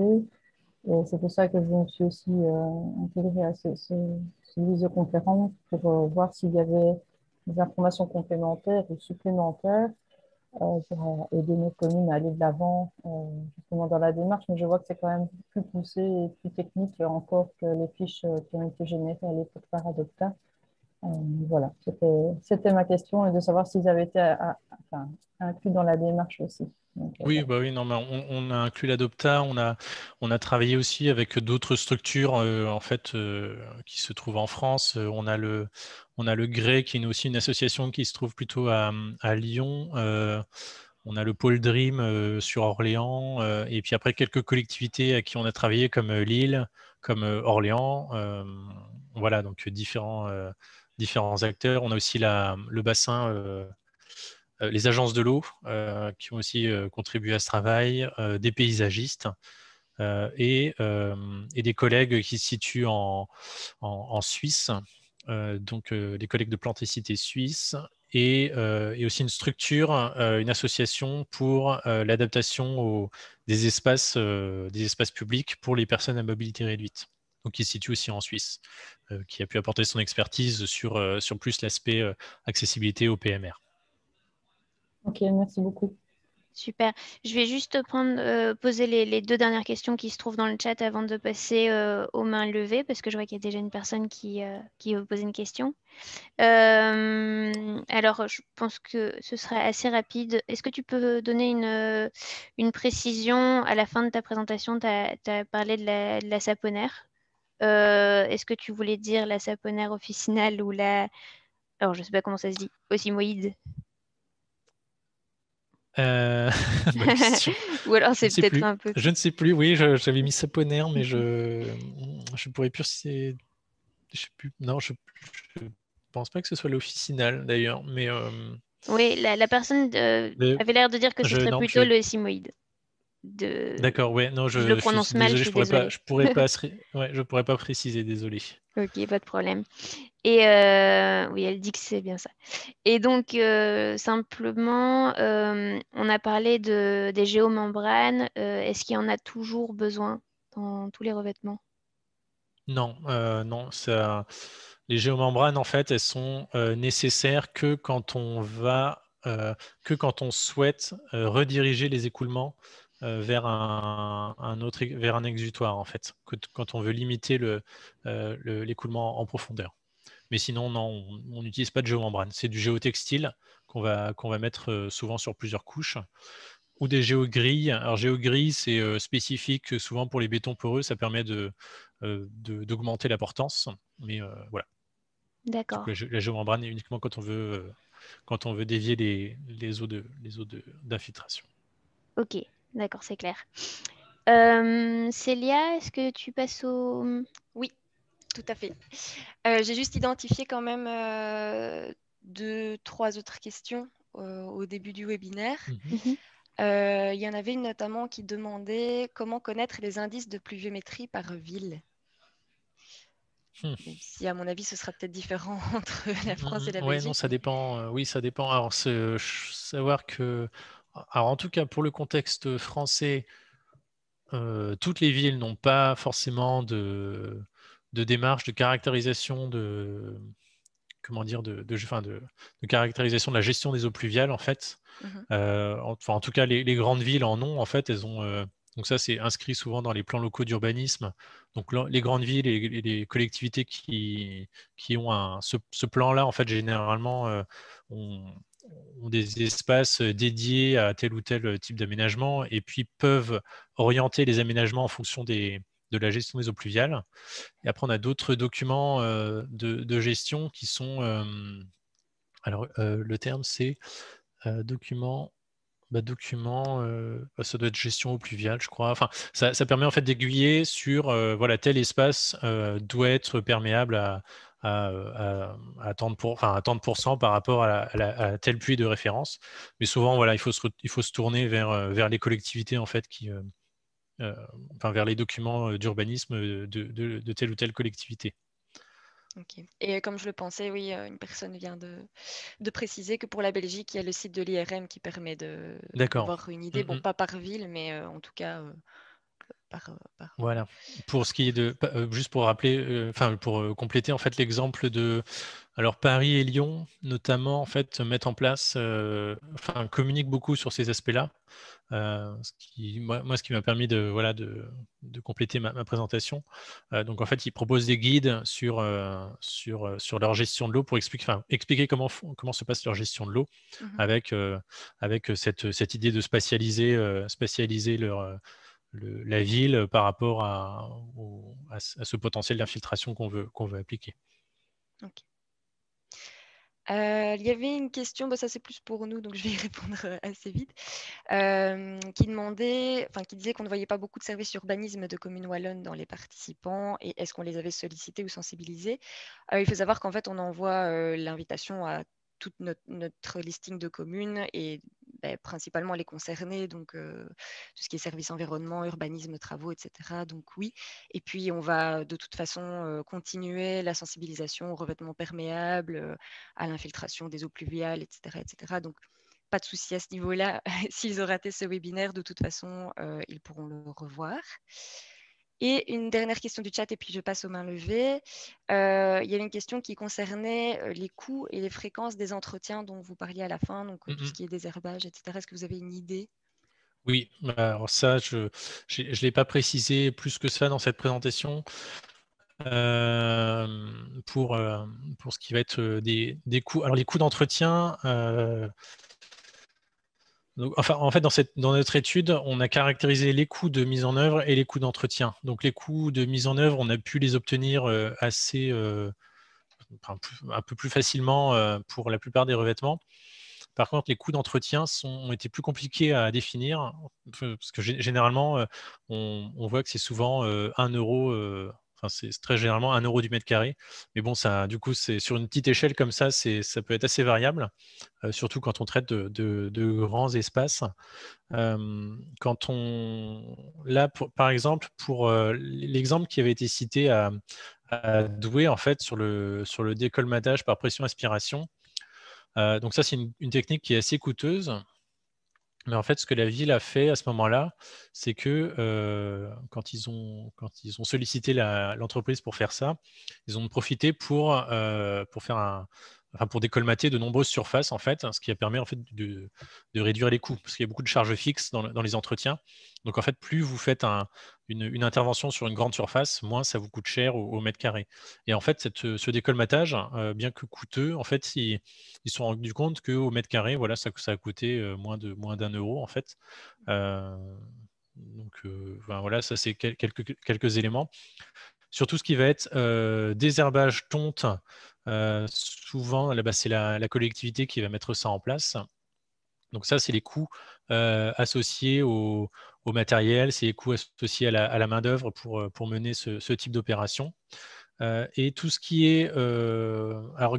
et c'est pour ça que je me suis aussi intégré euh, intégrée à ce, ce, cette pour euh, voir s'il y avait des informations complémentaires ou supplémentaires euh, pour aider nos communes à aller de l'avant justement dans la démarche, mais je vois que c'est quand même plus poussé et plus technique encore que les fiches qui ont été générées à l'époque par Adopta. Euh, voilà, c'était ma question et de savoir s'ils avaient été inclus dans la démarche aussi. Euh, oui, bah oui, non, mais on, a inclus l'Adopta, on a, on a travaillé aussi avec d'autres structures euh, en fait qui se trouvent en France. On a le, on a le qui est aussi une association qui se trouve plutôt à, à Lyon. on a le Pôle Dream sur Orléans et puis après quelques collectivités à qui on a travaillé comme Lille, comme Orléans. voilà, donc différents différents acteurs. On a aussi le bassin, euh, euh, les agences de l'eau euh, qui ont aussi contribué à ce travail, des paysagistes. Et, des collègues qui se situent en, Suisse, donc des collègues de Plantecité Suisse, et, et, aussi une structure, une association pour l'adaptation des espaces, des espaces publics pour les personnes à mobilité réduite qui se situe aussi en Suisse, euh, qui a pu apporter son expertise sur, euh, sur plus l'aspect euh, accessibilité au PMR. Ok, merci beaucoup. Super. Je vais juste prendre, poser les, deux dernières questions qui se trouvent dans le chat avant de passer aux mains levées, parce que je vois qu'il y a déjà une personne qui, qui veut poser une question. alors, je pense que ce sera assez rapide. Est-ce que tu peux donner une, une précision à la fin de ta présentation Tu as, parlé de la, de la euh, est-ce que tu voulais dire la saponaire officinale ou la. Alors, je sais pas comment ça se dit. Osimoïde euh, Ou alors c'est peut-être un peu. Je ne sais plus, oui, j'avais mis saponaire, mais je je pourrais plus si je sais plus. Non, je, ne pense pas que ce soit l'officinale d'ailleurs, mais. Euh, oui, la, personne avait l'air de dire que ce serait plutôt le simoïde. D'accord, non, je, je prononce mal, pourrais pas, je pourrais pourrais pas préciser, désolé. Ok, pas de problème. Et euh, oui, elle dit que c'est bien ça. Et donc, euh, simplement, euh, on a parlé de, des géomembranes. Est-ce qu'il y en a toujours besoin dans tous les revêtements Non, non, ça. Les géomembranes, en fait, elles sont nécessaires que quand on va, que quand on souhaite rediriger les écoulements euh, vers un, autre, vers un exutoire en fait, quand on veut limiter l'écoulement euh, le, l'écoulement en profondeur. Mais sinon, on n'utilise pas de géomembrane. C'est du géotextile qu'on va, qu'on va mettre euh, souvent sur plusieurs couches ou des géogrilles. Alors, géogrilles, c'est spécifique souvent pour les bétons poreux, ça permet d'augmenter de, la portance. Mais voilà. La, géomembrane est uniquement quand on veut, quand on veut dévier les, les eaux d'infiltration. ok. D'accord, c'est clair. Euh, Célia, est-ce que tu passes au... Oui, tout à fait. Euh, j'ai juste identifié quand même euh, deux, trois autres questions au début du webinaire. Mhm. Mhm. Il y en avait une notamment qui demandait comment connaître les indices de pluviométrie par ville. Hmm. Si à mon avis, ce sera peut-être différent entre la France et la Belgique. Oui, ça dépend. oui, ça dépend. Alors, savoir que alors en tout cas pour le contexte français, euh, toutes les villes n'ont pas forcément de, démarche de caractérisation de comment dire de, de, enfin de, caractérisation de la gestion des eaux pluviales en fait. Mhm. Euh, enfin, en tout cas les, grandes villes en ont en fait elles ont euh, donc ça c'est inscrit souvent dans les plans locaux d'urbanisme. Donc les grandes villes et les, collectivités qui, qui ont un, ce, plan là en fait généralement ont ont des espaces euh, dédiés à tel ou tel euh, type d'aménagement et puis peuvent orienter les aménagements en fonction des, de la gestion des eaux pluviales. Et après, on a d'autres documents euh, de, gestion qui sont... alors, le terme, c'est document... Bah, document, ça doit être gestion eau pluviale, je crois. Enfin, ça, ça permet en fait d'aiguiller sur voilà tel espace doit être perméable à, à, 30 euh, pour, par rapport à, tel puits de référence. Mais souvent, voilà, il faut se, il faut se tourner vers, euh, vers les collectivités en fait, qui, euh, enfin, vers les documents d'urbanisme de, de, telle ou telle collectivité. Et comme je le pensais, oui, une personne vient de, de, préciser que pour la Belgique, il y a le site de l'IRM qui permet d'avoir une idée, mm, bon, mm. pas par ville, mais en tout cas euh, euh, voilà. Pour ce qui est de, euh, juste pour rappeler, enfin pour compléter en fait l'exemple de, alors Paris et Lyon notamment en fait mettent en place, communiquent beaucoup sur ces aspects-là. ce qui, moi, ce qui m'a permis de voilà de, compléter ma, présentation. donc en fait, ils proposent des guides sur sur sur leur gestion de l'eau pour expliquer, expliquer comment comment se passe leur gestion de l'eau mmh avec avec cette cette idée de spatialiser spatialiser leur la ville euh, par rapport à, ce potentiel d'infiltration qu'on veut, qu'on veut appliquer. Euh, il y avait une question, bah, ça c'est plus pour nous, donc je vais y répondre euh, assez vite, qui demandait, enfin qui disait qu'on ne voyait pas beaucoup de services urbanisme de communes wallonnes dans les participants et est-ce qu'on les avait sollicités ou sensibilisés Il faut savoir qu'en fait on envoie l'invitation à toute notre, notre listing de communes et ben, principalement les concernés, donc euh, tout ce qui est services environnement, urbanisme, travaux, etc. Donc oui. Et puis on va de toute façon euh, continuer la sensibilisation au revêtement perméable, euh, à l'infiltration des eaux pluviales, etc., etc. Donc pas de souci à ce niveau-là. S'ils ont raté ce webinaire, de toute façon, ils pourront le revoir. Et une dernière question du chat, et puis je passe aux mains levées. Euh, il y avait une question qui concernait euh, les coûts et les fréquences des entretiens dont vous parliez à la fin, donc euh, tout ce qui est désherbage, etc. Est-ce que vous avez une idée Oui, alors ça, je ne l'ai pas précisé plus que ça dans cette présentation. pour, pour ce qui va être des, coûts. Alors les coûts d'entretien, en fait, dans, notre étude, on a caractérisé les coûts de mise en œuvre et les coûts d'entretien. Donc, les coûts de mise en œuvre, on a pu les obtenir euh, assez, euh, un peu plus facilement euh, pour la plupart des revêtements. Par contre, les coûts d'entretien ont été plus compliqués à définir parce que généralement, on, on voit que c'est souvent 1 euro c'est très généralement 1 euro du mètre carré. Mais bon, ça, du coup, c'est sur une petite échelle comme ça, ça peut être assez variable, euh, surtout quand on traite de, grands espaces. Euh, quand là, par exemple, pour euh, l'exemple qui avait été cité à, Douai, en fait, sur le, sur le décolmatage par pression-aspiration, donc ça, c'est une, technique qui est assez coûteuse. Mais en fait, ce que la ville a fait à ce moment-là, c'est que euh, quand, ils ont, sollicité l'entreprise pour faire ça, ils ont profité pour euh, faire un, pour décolmater de nombreuses surfaces, en fait, hein, ce qui permet en fait, de, réduire les coûts, parce qu'il y a beaucoup de charges fixes dans, les entretiens. Donc, en fait, plus vous faites une, intervention sur une grande surface, moins ça vous coûte cher au, mètre carré. Et en fait, cette, ce décolmatage, euh, bien que coûteux, en fait, ils se sont rendus compte qu'au mètre carré, voilà, ça, ça a coûté euh, moins d'un moins euro, en fait. Euh, donc, voilà, ça, c'est quelques, quelques éléments sur tout ce qui va être désherbage, tonte, euh, souvent, bah, c'est la, collectivité qui va mettre ça en place. Donc ça, c'est les coûts euh, associés au, matériel, c'est les coûts associés à la, main-d'œuvre euh, pour, mener ce, type d'opération. et tout ce qui est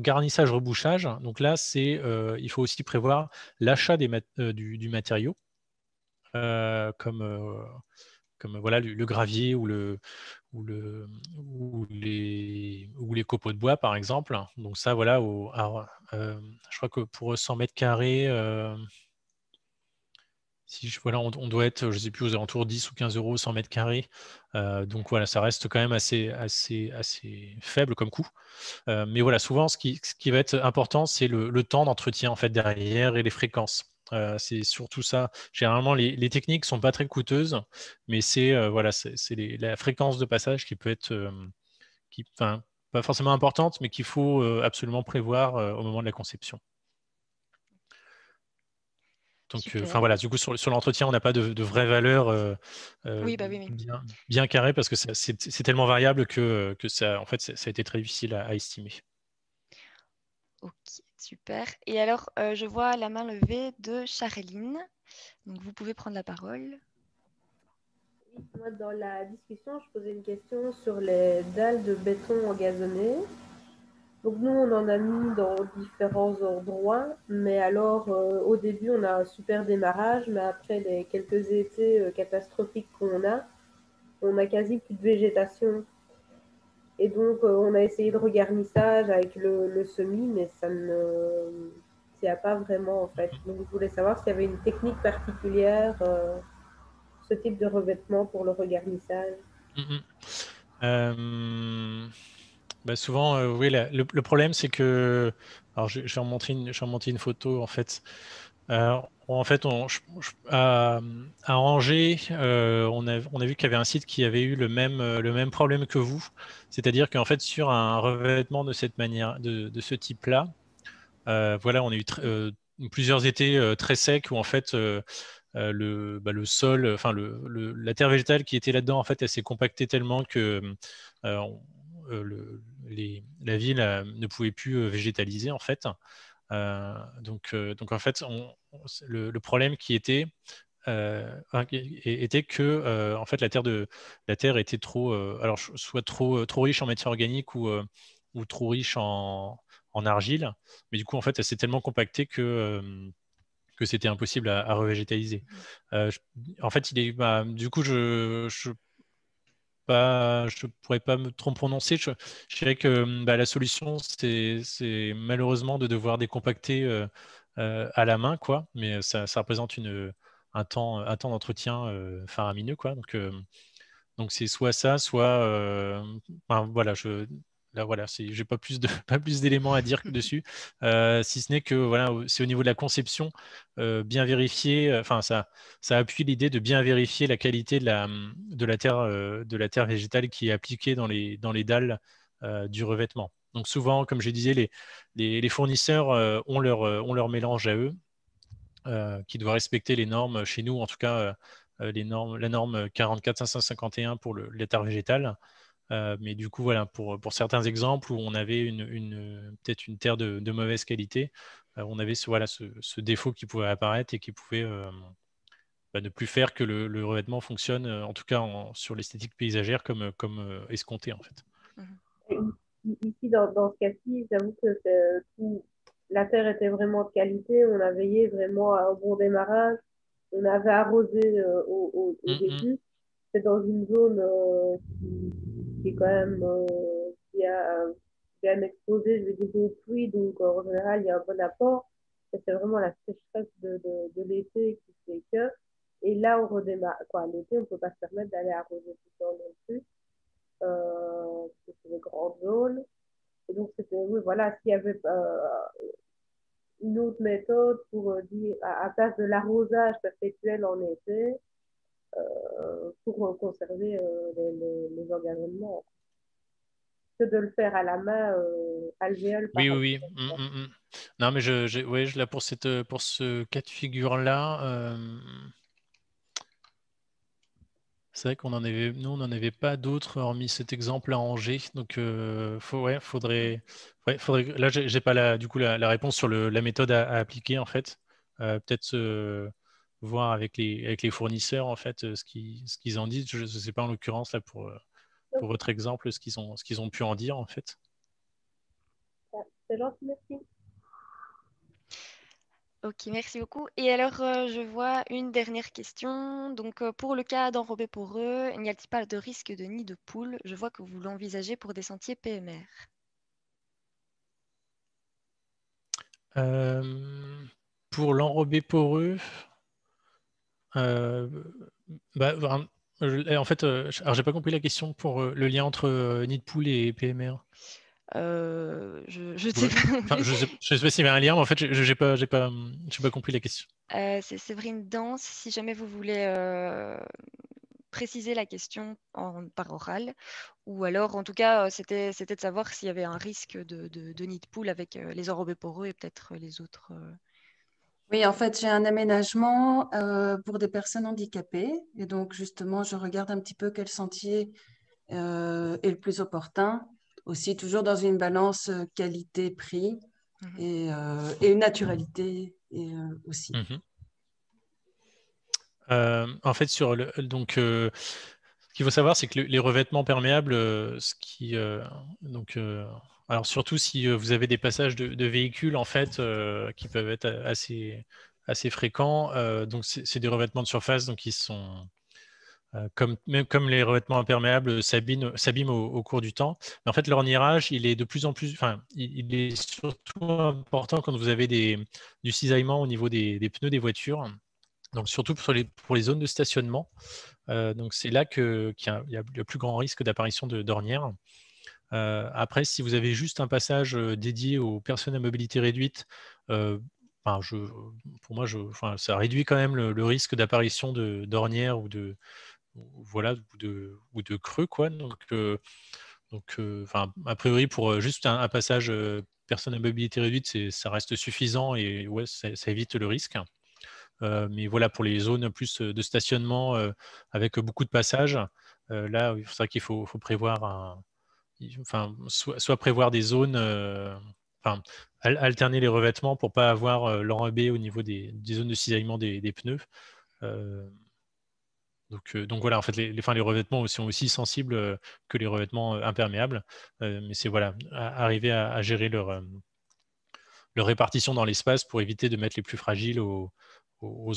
garnissage, rebouchage, donc là, c'est, il faut aussi prévoir l'achat du, du, matériau comme comme euh, voilà, le, gravier ou, le, ou, le, ou, les, ou les copeaux de bois, par exemple. Donc ça, voilà, euh, je crois que pour 100 mètres carrés, euh, si voilà, on, doit être, je sais plus, aux alentours 10 ou 15 euros 100 mètres carrés. donc voilà, ça reste quand même assez, assez, assez faible comme coût. mais voilà, souvent, ce qui, ce qui va être important, c'est le, le temps d'entretien en fait derrière et les fréquences. Euh, c'est surtout ça. Généralement, les, techniques ne sont pas très coûteuses, mais c'est euh, voilà, la fréquence de passage qui peut être, euh, qui, pas forcément importante, mais qu'il faut absolument prévoir au moment de la conception. Donc, enfin voilà, du coup, sur, l'entretien, on n'a pas de, de vraie valeur bah bien, bien, carrée parce que c'est tellement variable que, ça, en fait, ça, a été très difficile à, à estimer. Ok. Super. Et alors, euh, je vois la main levée de Charéline. Donc, vous pouvez prendre la parole. dans la discussion, je posais une question sur les dalles de béton engazonnées. Donc, nous, on en a mis dans différents endroits, mais alors, euh, au début, on a un super démarrage, mais après les quelques étés euh, catastrophiques qu'on a, on a quasi plus de végétation. Et donc, euh, on a essayé de regarnissage avec le, semi, mais ça ne s'y a pas vraiment, en fait. Donc, je voulais savoir s'il y avait une technique particulière, euh, ce type de revêtement pour le regarnissage. Euh, bah, souvent, oui, le, problème, c'est que. Alors, je, vais remonter je vais montrer une photo, en fait. Euh, en fait, on, à, Angers, euh, on, a, vu qu'il y avait un site qui avait eu euh, le même, problème que vous. C'est-à-dire qu'en fait, sur un revêtement de, cette manière, de, ce type-là, voilà, on a eu plusieurs étés très secs où en fait, le, bah, le, sol, enfin, la terre végétale qui était là-dedans, en fait, elle s'est compactée tellement que la ville ne pouvait plus végétaliser, en fait. donc, donc en fait, on, le, problème qui était euh, était que euh, en fait la terre de la terre était trop euh, alors soit trop trop riche en matière organique ou ou trop riche en, en, argile mais du coup en fait elle s'est tellement compactée que que c'était impossible à, revégétaliser. Mmh. Je, en fait, il est, bah, du coup, je, je pas, je ne pourrais pas me trop prononcer. Je, dirais que bah, la solution, c'est malheureusement de devoir décompacter euh, à la main, quoi. Mais euh, ça, représente une, euh, un temps, un temps d'entretien faramineux, quoi. Donc, donc c'est soit ça, soit voilà, je là voilà, j'ai pas plus de pas plus d'éléments à dire que dessus, si ce n'est que voilà, c'est au niveau de la conception bien vérifier, enfin ça ça appuie l'idée de bien vérifier la qualité de la de la terre de la terre végétale qui est appliquée dans les dans les dalles du revêtement. Donc souvent, comme je disais, les, fournisseurs euh, ont, leur, euh, leur, mélange à eux, euh, qui doit respecter les normes chez nous, en tout cas les normes, la norme 44-551 pour l'état végétal. mais du coup, voilà, pour, certains exemples où on avait peut-être une terre de, mauvaise qualité, on avait ce, voilà, ce, défaut qui pouvait apparaître et qui pouvait bah, ne plus faire que le, revêtement fonctionne, en tout cas sur l'esthétique paysagère, comme, escompté en fait. Mmh ici, dans, dans ce cas-ci, j'avoue que tout, la terre était vraiment de qualité. On a veillé vraiment à un bon démarrage. On avait arrosé euh, au, début. C'est dans une zone euh, qui, qui, est quand même euh, bien, exposée, je dire, aux pluies. Donc, en général, il y a un bon apport. C'est vraiment la sécheresse de, de, l'été qui fait que. Et là, on redémarre. Quoi, l'été, on ne peut pas se permettre d'aller arroser tout le temps non plus. Euh, c'était les grandes zones Et donc, c'était, oui, voilà, s'il y avait euh, une autre méthode pour euh, dire, à, à de l'arrosage perpétuel en été, pour conserver les, les, que de le faire à la main euh, alvéole. Oui, oui, mm, mm, mm. Non, mais je, oui je là, pour, cette, pour ce cas de figure-là, c'est vrai qu'on en avait, nous, on n'en avait pas d'autres hormis cet exemple à Angers. Donc, euh, faudrait, faudrait. Là, j'ai pas la, du coup, la, réponse sur la méthode à, appliquer en fait. Euh, peut-être voir avec les, fournisseurs en fait euh, ce qu'ils, en disent. Je ne sais pas en l'occurrence là pour, votre exemple ce qu'ils ont, pu en dire en fait. C'est merci. Ok, merci beaucoup. Et alors, euh, je vois une dernière question. Donc, euh, pour le cas d'enrobé poreux, n'y a-t-il pas de risque de nid de poule Je vois que vous l'envisagez pour des sentiers PMR. Euh, pour l'enrobé poreux, bah, eh, en fait, alors n'ai pas compris la question pour le lien entre nid de poule et PMR. Euh, je, je, sais pas. si je, sais, y un lien, mais en fait, je n'ai pas, pas, pas, compris la question. Euh, c'est Séverine Danse. Si jamais vous voulez euh, préciser la question en, par oral, ou alors, en tout cas, c'était de savoir s'il y avait un risque de, de nid de poule avec les enrobés poreux et peut-être les autres. Oui, en fait, j'ai un aménagement pour des personnes handicapées. Et donc, justement, je regarde un petit peu quel sentier est le plus opportun aussi toujours dans une balance euh, qualité-prix mhm. euh, et, une naturalité et, euh, aussi. Mhm. en fait, sur le, donc, ce qu'il faut savoir, c'est que les revêtements perméables, ce qui, donc, alors surtout si vous avez des passages de, véhicules en fait qui peuvent être assez assez fréquents, donc c'est des revêtements de surface donc qui sont euh, comme, même comme les revêtements imperméables s'abîment au, cours du temps. Mais en fait, l'ornirage, il est de plus en plus, enfin, il, est surtout important quand vous avez du cisaillement au niveau des, pneus des voitures. Donc, surtout pour les, zones de stationnement. Euh, donc, c'est là qu'il y, a le plus grand risque d'apparition d'ornières. Euh, après, si vous avez juste un passage dédié aux personnes à mobilité réduite, pour moi, ça réduit quand même le, le risque d'apparition d'ornières ou de, voilà ou de, ou de creux quoi. Donc euh, donc euh, enfin a priori pour euh, juste un, passage personne à mobilité réduite, ça reste suffisant et ouais, ça, évite le risque. mais voilà, pour les zones plus de stationnement avec beaucoup de passages, là, c'est vrai qu'il faut, prévoir enfin, soit, prévoir des zones, enfin, alterner les revêtements pour pas avoir l'enrobé au niveau des, zones de cisaillement des, des pneus. Euh, donc, voilà, en fait, les, les revêtements sont aussi sensibles euh, que les revêtements euh, imperméables. mais c'est voilà, arriver à, gérer leur, leur répartition dans l'espace pour éviter de mettre les plus fragiles aux,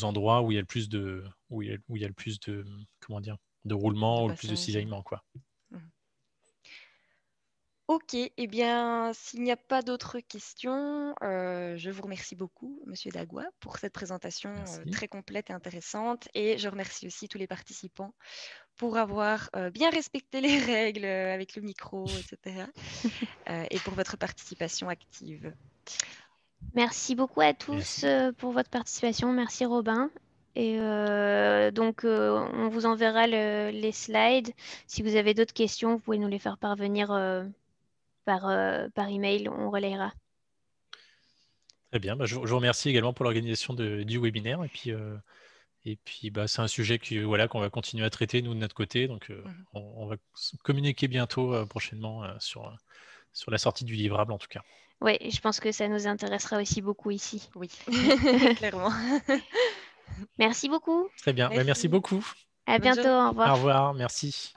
endroits où il y a le plus de, où il le plus de, comment dire, de roulement ou le plus de cisaillement, quoi. Ok, eh bien, s'il n'y a pas d'autres questions, euh, je vous remercie beaucoup, Monsieur Dagua, pour cette présentation euh, très complète et intéressante. Et je remercie aussi tous les participants pour avoir euh, bien respecté les règles avec le micro, etc. et pour votre participation active. Merci beaucoup à tous pour votre participation. Merci Robin. Et donc, on vous enverra les slides. Si vous avez d'autres questions, vous pouvez nous les faire parvenir par, euh, par email, on relayera. Très bien, bah, je, vous remercie également pour l'organisation du webinaire. Et puis, euh, et puis, bah, c'est un sujet qu'on voilà, qu'on va continuer à traiter, nous, de notre côté. Donc, euh, mhm. on, va communiquer bientôt, prochainement, sur, sur la sortie du livrable, en tout cas. Oui, je pense que ça nous intéressera aussi beaucoup ici. Oui, clairement. merci beaucoup. Très bien, bah, merci, merci beaucoup. À bientôt, au revoir. Au revoir, merci.